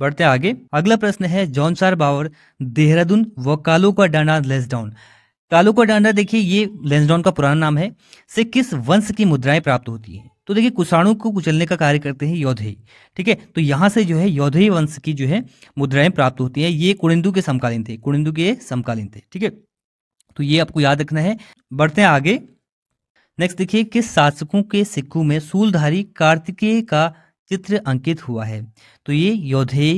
बढ़ते आगे अगला प्रश्न है जॉन बावर देहरादून व कालो का डांडा लेसडाउन कालो का डांडा देखिए ये लेंसडाउन का पुराना नाम है से किस वंश की मुद्राएं प्राप्त होती हैं तो देखिए कुषाणों को कुचलने का कार्य करते हैं योधेय ठीक है तो यहाँ से जो है योधेय वंश की जो है मुद्राएं प्राप्त होती हैं ये कुड़िंदु के समकालीन थे कुड़िंदु के समकालीन थे ठीक है तो ये आपको याद रखना है बढ़ते हैं आगे नेक्स्ट देखिए किस शासकों के सिक्कों में सूलधारी कार्तिकेय का चित्र अंकित हुआ है तो ये योधे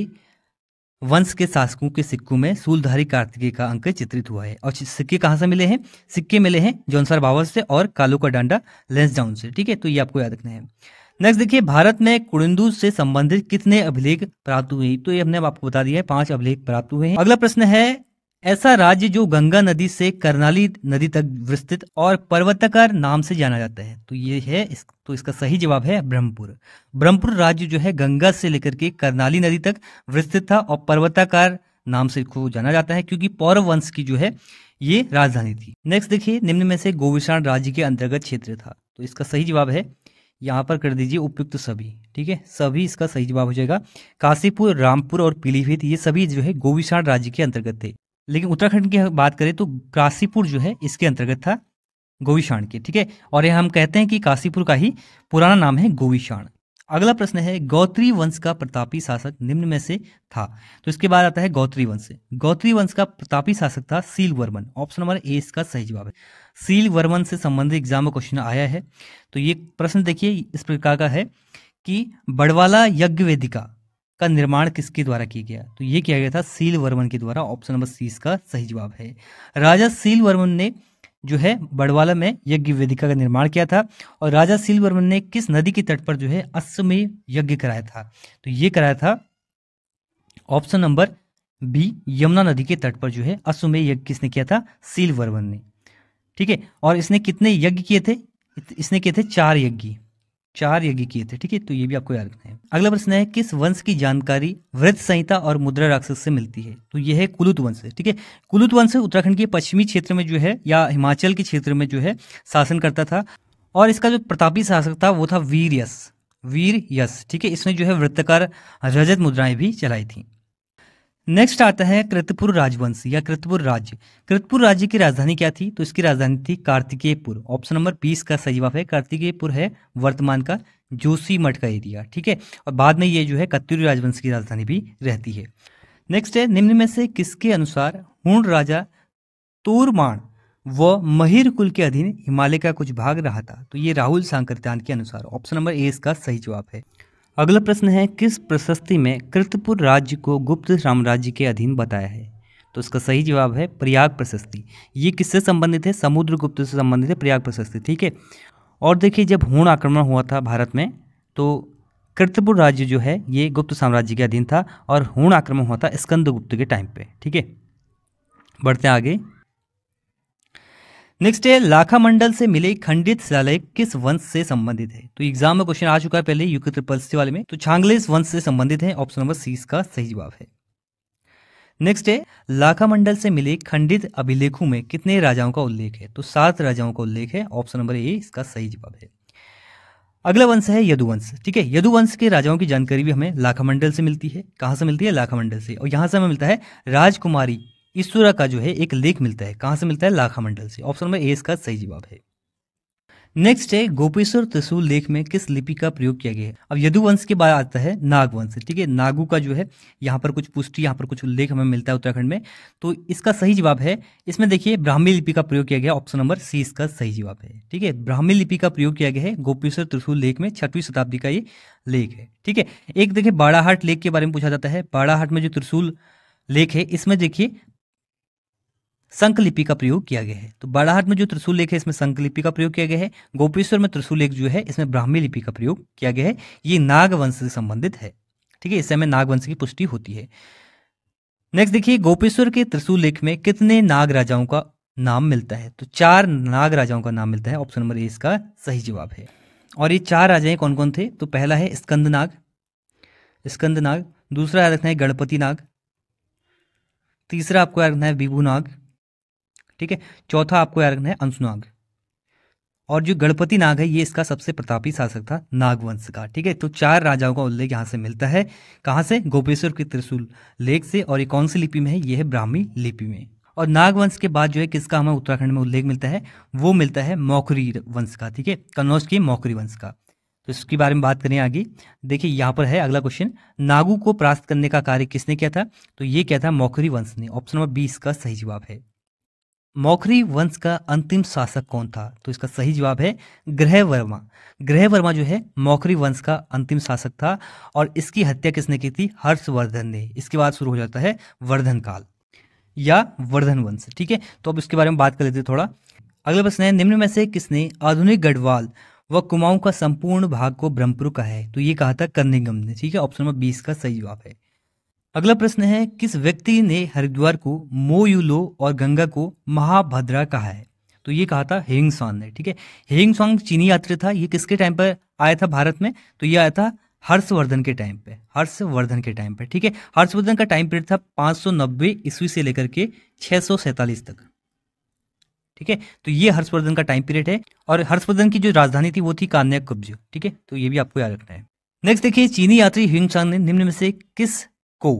वंश के शासकों के सिक्कों में सूलधारी कार्तिकेय का अंक चित्रित हुआ है और सिक्के कहाँ से मिले हैं सिक्के मिले हैं जॉनसर बावर से और कालो का डांडा लेंस डाउन से ठीक है तो ये आपको याद रखना है नेक्स्ट देखिए भारत में कुड़िंदू से संबंधित कितने अभिलेख प्राप्त हुए तो ये हमने आपको बता दिया है पांच अभिलेख प्राप्त हुए हैं अगला प्रश्न है ऐसा राज्य जो गंगा नदी से करनाली नदी तक विस्तृत और पर्वतकार नाम से जाना जाता है तो ये है इस, तो इसका सही जवाब है ब्रह्मपुर ब्रह्मपुर राज्य जो है गंगा से लेकर के करनाली नदी तक विस्तृत था और पर्वताकार नाम से को जाना जाता है क्योंकि पौरव वंश की जो है ये राजधानी थी नेक्स्ट देखिए निम्न में से गोविषाण राज्य के अंतर्गत क्षेत्र था तो इसका सही जवाब है यहाँ पर कर दीजिए उपयुक्त सभी ठीक है सभी इसका सही जवाब हो जाएगा काशीपुर रामपुर और पीलीभीत ये सभी जो है गोविषाण राज्य के अंतर्गत थे लेकिन उत्तराखंड की बात करें तो काशीपुर जो है इसके अंतर्गत था गोविषाण के ठीक है और यह हम कहते हैं कि काशीपुर का ही पुराना नाम है गोविषाण अगला प्रश्न है गौत्री वंश का प्रतापी शासक निम्न में से था तो इसके बाद आता है गौत्री वंश गौत्री वंश का प्रतापी शासक था Sheel Varman option number A इसका सही जवाब है सील वर्मन से संबंधित एग्जाम में क्वेश्चन आया है तो ये प्रश्न देखिए इस प्रकार का है कि बड़वाला यज्ञ वेदिका का निर्माण किसके द्वारा किया गया तो ये किया गया था सील वर्मन के द्वारा ऑप्शन नंबर सी इसका सही जवाब है राजा सील वर्मन ने जो है बड़वाला में यज्ञ वेदिका का निर्माण किया था और राजा सील वर्मन ने किस नदी के तट पर जो है अश्वमेव यज्ञ कराया था तो ये कराया था ऑप्शन नंबर बी यमुना नदी के तट पर जो है अश्वमेव यज्ञ किसने किया था सील वर्मन ने ठीक है और इसने कितने यज्ञ किए थे इसने किए थे चार यज्ञ चार यज्ञ किए थे ठीक है तो ये भी आपको याद रखना है अगला प्रश्न है किस वंश की जानकारी वृद्ध संहिता और मुद्रा राक्षस से मिलती है तो यह है कुलुत वंश है ठीक है कुलुत वंश उत्तराखंड के पश्चिमी क्षेत्र में जो है या हिमाचल के क्षेत्र में जो है शासन करता था और इसका जो प्रतापी शासक था वो था वीर यस वीर यस ठीक है इसने जो है वृत्तकार रजत मुद्राएं भी चलाई थी नेक्स्ट आता है कृतपुर राजवंश या कृतपुर राज्य कृतपुर राज्य की राजधानी क्या थी तो इसकी राजधानी थी कार्तिकेयपुर ऑप्शन नंबर बीस का सही जवाब है कार्तिकेयपुर है वर्तमान का जोशी मठ का एरिया ठीक है और बाद में ये जो है कत्तूरी राजवंश की राजधानी भी रहती है नेक्स्ट है निम्न में से किसके अनुसार हूण राजा तोरमाण व महिर कुल के अधीन हिमालय का कुछ भाग रहा था तो ये राहुल सांकृत्यान के अनुसार ऑप्शन नंबर ए इसका सही जवाब है अगला प्रश्न है किस प्रशस्ति में कृतपुर राज्य को गुप्त साम्राज्य के अधीन बताया है तो इसका सही जवाब है प्रयाग प्रशस्ति ये किससे संबंधित है समुद्रगुप्त से संबंधित है प्रयाग प्रशस्ति ठीक है और देखिए जब होण आक्रमण हुआ था भारत में तो कृतपुर राज्य जो है ये गुप्त साम्राज्य के अधीन था और होण आक्रमण हुआ था स्कंदगुप्त के टाइम पे ठीक है बढ़ते आगे नेक्स्ट है लाखा मंडल से मिले खंडित शिलालेख किस वंश से संबंधित है तो एग्जाम में क्वेश्चन आ चुका है पहले यूके ट्रिपल वाले में तो छांगलेस वंश से संबंधित है ऑप्शन नंबर सी इसका सही जवाब है नेक्स्ट है लाखा मंडल से मिले खंडित अभिलेखों में कितने राजाओं का उल्लेख है तो सात राजाओं का उल्लेख है ऑप्शन नंबर ए इसका सही जवाब है अगला वंश है यदुवंश ठीक है यदुवंश के राजाओं की जानकारी भी हमें लाखा मंडल से मिलती है कहां से मिलती है लाखामंडल से और यहां से हमें मिलता है राजकुमारी ईश्वरा का जो है एक लेख मिलता है कहां से मिलता है लाखा मंडल से ऑप्शन नंबर ए इसका सही जवाब है नेक्स्ट है गोपेश्वर त्रिशूल लेख में किस लिपि का प्रयोग किया गया है अब यदुवंश के बाद आता है नागवंश ठीक है नागू का जो है यहाँ पर कुछ पुष्टि यहाँ पर कुछ उल्लेख हमें मिलता है उत्तराखंड में तो इसका सही जवाब है इसमें देखिए ब्राह्मी लिपि का प्रयोग किया गया ऑप्शन नंबर सी इसका सही जवाब है ठीक है ब्राह्मी लिपि का प्रयोग किया गया है गोपेश्वर त्रिशूल लेख में छठवीं शताब्दी का ये लेख है ठीक है एक देखिए बाड़ाहाट लेख के बारे में पूछा जाता है बाड़ाहाट में जो त्रिशूल लेख है इसमें देखिए संकलिपि का प्रयोग किया गया है तो बाड़ाहाट में जो त्रिशूल लेख है इसमें संकलिपि का प्रयोग किया गया है गोपेश्वर में त्रिशूल लेख जो है इसमें ब्राह्मी लिपि का प्रयोग किया गया है ये नागवंश से संबंधित है ठीक है इस समय नागवंश की पुष्टि होती है नेक्स्ट देखिए गोपेश्वर के त्रिशूल लेख में कितने नाग राजाओं का नाम मिलता है तो चार नाग राजाओं का नाम मिलता है ऑप्शन नंबर ए इसका सही जवाब है और ये चार राजाएं कौन कौन थे तो पहला है स्कंद नाग स्कंद नाग दूसरा याद रखना है गणपति नाग तीसरा आपको याद रखना है विभू नाग ठीक है चौथा आपको याद रखना है अंशुनाग और जो गणपति नाग है ये इसका सबसे प्रतापी शासक था नागवंश का ठीक है तो चार राजाओं का उल्लेख यहाँ से मिलता है कहाँ से गोपेश्वर के त्रिशूल लेख से और ये कौन सी लिपि में है ये है ब्राह्मी लिपि में और नागवंश के बाद जो है किसका हमें उत्तराखंड में उल्लेख मिलता है वो मिलता है मौकरी वंश का ठीक है कन्नौज के मौकरी वंश का तो इसके बारे में बात करें आगे देखिए यहाँ पर है अगला क्वेश्चन नागू को प्रास्त करने का कार्य किसने किया था तो ये क्या था मौकरी वंश ने ऑप्शन नंबर बी इसका सही जवाब है मौखरी वंश का अंतिम शासक कौन था तो इसका सही जवाब है ग्रह वर्मा ग्रह वर्मा जो है मौखरी वंश का अंतिम शासक था और इसकी हत्या किसने की थी हर्षवर्धन ने इसके बाद शुरू हो जाता है वर्धन काल या वर्धन वंश ठीक है तो अब इसके बारे में बात कर लेते हैं थोड़ा अगला प्रश्न है निम्न में से किसने आधुनिक गढ़वाल व कुमाऊं का संपूर्ण भाग को ब्रह्मपुर का है तो ये कहा था कन्निगम ने ठीक है ऑप्शन नंबर बीस का सही जवाब है अगला प्रश्न है किस व्यक्ति ने हरिद्वार को मोयुलो और गंगा को महाभद्रा कहा है तो ये कहा था हेंग सॉन्ग ने ठीक है हेंग सॉन्ग चीनी यात्री था ये किसके टाइम पर आया था भारत में तो ये आया था हर्षवर्धन के टाइम पे हर्षवर्धन के टाइम पे ठीक है हर्षवर्धन का टाइम पीरियड था 590 ईस्वी से लेकर के छः तक ठीक है तो ये हर्षवर्धन का टाइम पीरियड है और हर्षवर्धन की जो राजधानी थी वो थी कान्या कुब्ज ठीक है तो ये भी आपको याद रखना है नेक्स्ट देखिए चीनी यात्री हिंग चांग ने निम्न में से किस को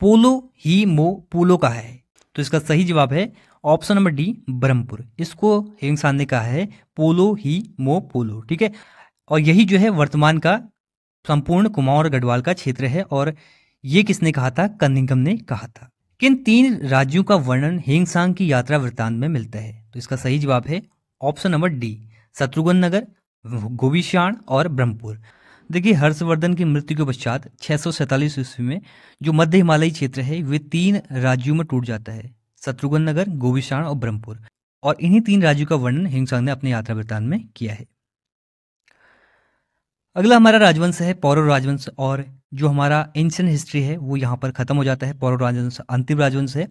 पोलो ही मो पोलो कहा है तो इसका सही जवाब है ऑप्शन नंबर डी ब्रह्मपुर इसको हेमसांद ने कहा है पोलो ही मो पोलो ठीक है और यही जो है वर्तमान का संपूर्ण कुमाऊं और गढ़वाल का क्षेत्र है और ये किसने कहा था कन्निंगम ने कहा था किन तीन राज्यों का वर्णन हेंगसांग की यात्रा वृत्तांत में मिलता है तो इसका सही जवाब है option number D Shatrughna Nagar Govishan और ब्रह्मपुर देखिए हर्षवर्धन की मृत्यु के पश्चात छः सौ ईस्वी में जो मध्य हिमालयी क्षेत्र है वे तीन राज्यों में टूट जाता है शत्रुघ्न नगर गोविशाण और ब्रह्मपुर और इन्हीं तीन राज्यों का वर्णन हिंगसांग ने अपने यात्रा वृत्तांत में किया है अगला हमारा राजवंश है पौरव राजवंश और जो हमारा एंशियंट हिस्ट्री है वो यहाँ पर खत्म हो जाता है पौरव राजवंश अंतिम राजवंश है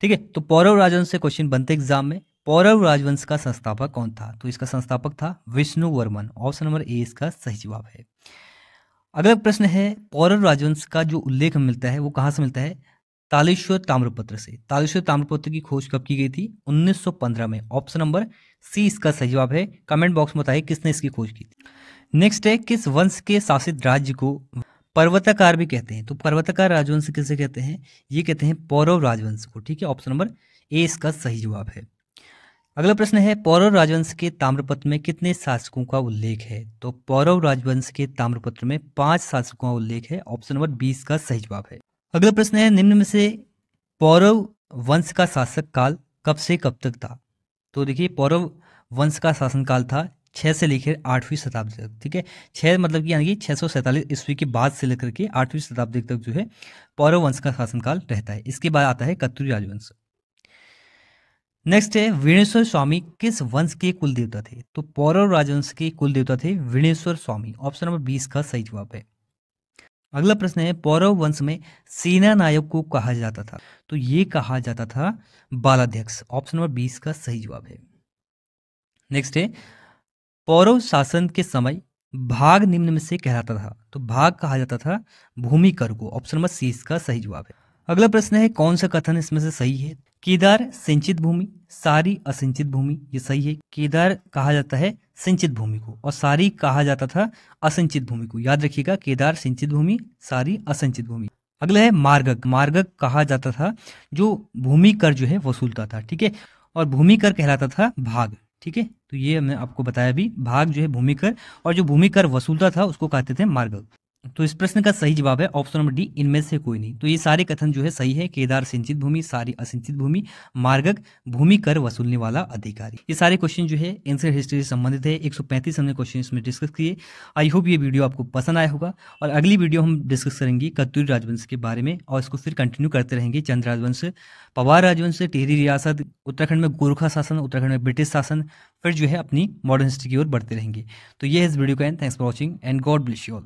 ठीक है तो पौरव राजवंश से क्वेश्चन बनते एग्जाम में पौरव राजवंश का संस्थापक कौन था तो इसका संस्थापक था Vishnu Varman option number A इसका सही जवाब है अगला प्रश्न है पौरव राजवंश का जो उल्लेख मिलता है वो कहाँ से मिलता है तालेश्वर ताम्रपत्र से तालेश्वर ताम्रपत्र की खोज कब की गई थी 1915 में ऑप्शन नंबर सी इसका सही जवाब है कमेंट बॉक्स में बताइए किसने इसकी खोज की थी नेक्स्ट है किस वंश के शासित राज्य को पर्वताकार भी कहते हैं तो पर्वताकार राजवंश किसे कहते हैं ये कहते हैं पौरव राजवंश को ठीक है ऑप्शन नंबर ए इसका सही जवाब है अगला प्रश्न है पौरव राजवंश के ताम्रपत्र में कितने शासकों का उल्लेख है तो पौरव राजवंश के ताम्रपत्र में पांच शासकों का उल्लेख है ऑप्शन नंबर बीस का सही जवाब है अगला प्रश्न है निम्न में से पौरव वंश का शासक काल कब से कब तक था तो देखिए पौरव वंश का शासनकाल था छह से लेकर आठवीं शताब्दी तक ठीक है छह मतलब कि यानी कि छह सौ सैंतालीस ईस्वी के बाद से लेकर के आठवीं शताब्दी तक जो है पौरव वंश का शासनकाल रहता है इसके बाद आता है कत्यूरी राजवंश नेक्स्ट है वीणेश्वर स्वामी किस वंश के कुल देवता थे तो पौरव राजवंश के कुल देवता थे वीणेश्वर स्वामी ऑप्शन नंबर बीस का सही जवाब है अगला प्रश्न है पौरव वंश में सेना नायक को कहा जाता था तो ये कहा जाता था बालाध्यक्ष ऑप्शन नंबर बीस का सही जवाब है नेक्स्ट है पौरव शासन के समय भाग निम्न में से कहलाता था तो भाग कहा जाता था भूमि कर को ऑप्शन नंबर सी इसका सही जवाब है अगला प्रश्न है कौन सा कथन इसमें से सही है केदार सिंचित भूमि सारी असिंचित भूमि ये सही है केदार कहा जाता है सिंचित भूमि को और सारी कहा जाता था असिंचित भूमि को याद रखिएगा केदार सिंचित भूमि सारी असंचित भूमि अगला है मार्गक मार्गक कहा जाता था जो भूमि कर जो है वसूलता था ठीक है और भूमि कर कहलाता था भाग ठीक है तो ये हमने आपको बताया भी भाग जो है भूमि कर और जो भूमि कर वसूलता था उसको कहते थे मार्गक तो इस प्रश्न का सही जवाब है ऑप्शन नंबर डी इनमें से कोई नहीं तो ये सारे कथन जो है सही है केदार सिंचित भूमि सारी असिंचित भूमि मार्गक भूमि कर वसूलने वाला अधिकारी ये सारे क्वेश्चन जो है एंसर हिस्ट्री से संबंधित है 135 हमने क्वेश्चन इसमें डिस्कस किए आई होप ये वीडियो आपको पसंद आया होगा और अगली वीडियो हम डिस्कस करेंगे कत्तूरी राजवंश के बारे में और इसको फिर कंटिन्यू करते रहेंगे चंद्र राजवंश पवार राजवंश टिहरी रियासत उत्तराखंड में गोरखा शासन उत्तराखंड में ब्रिटिश शासन फिर जो है अपनी मॉडर्न हिस्ट्री की ओर बढ़ते रहेंगे तो ये इस वीडियो का end thanks for watching and God bless you all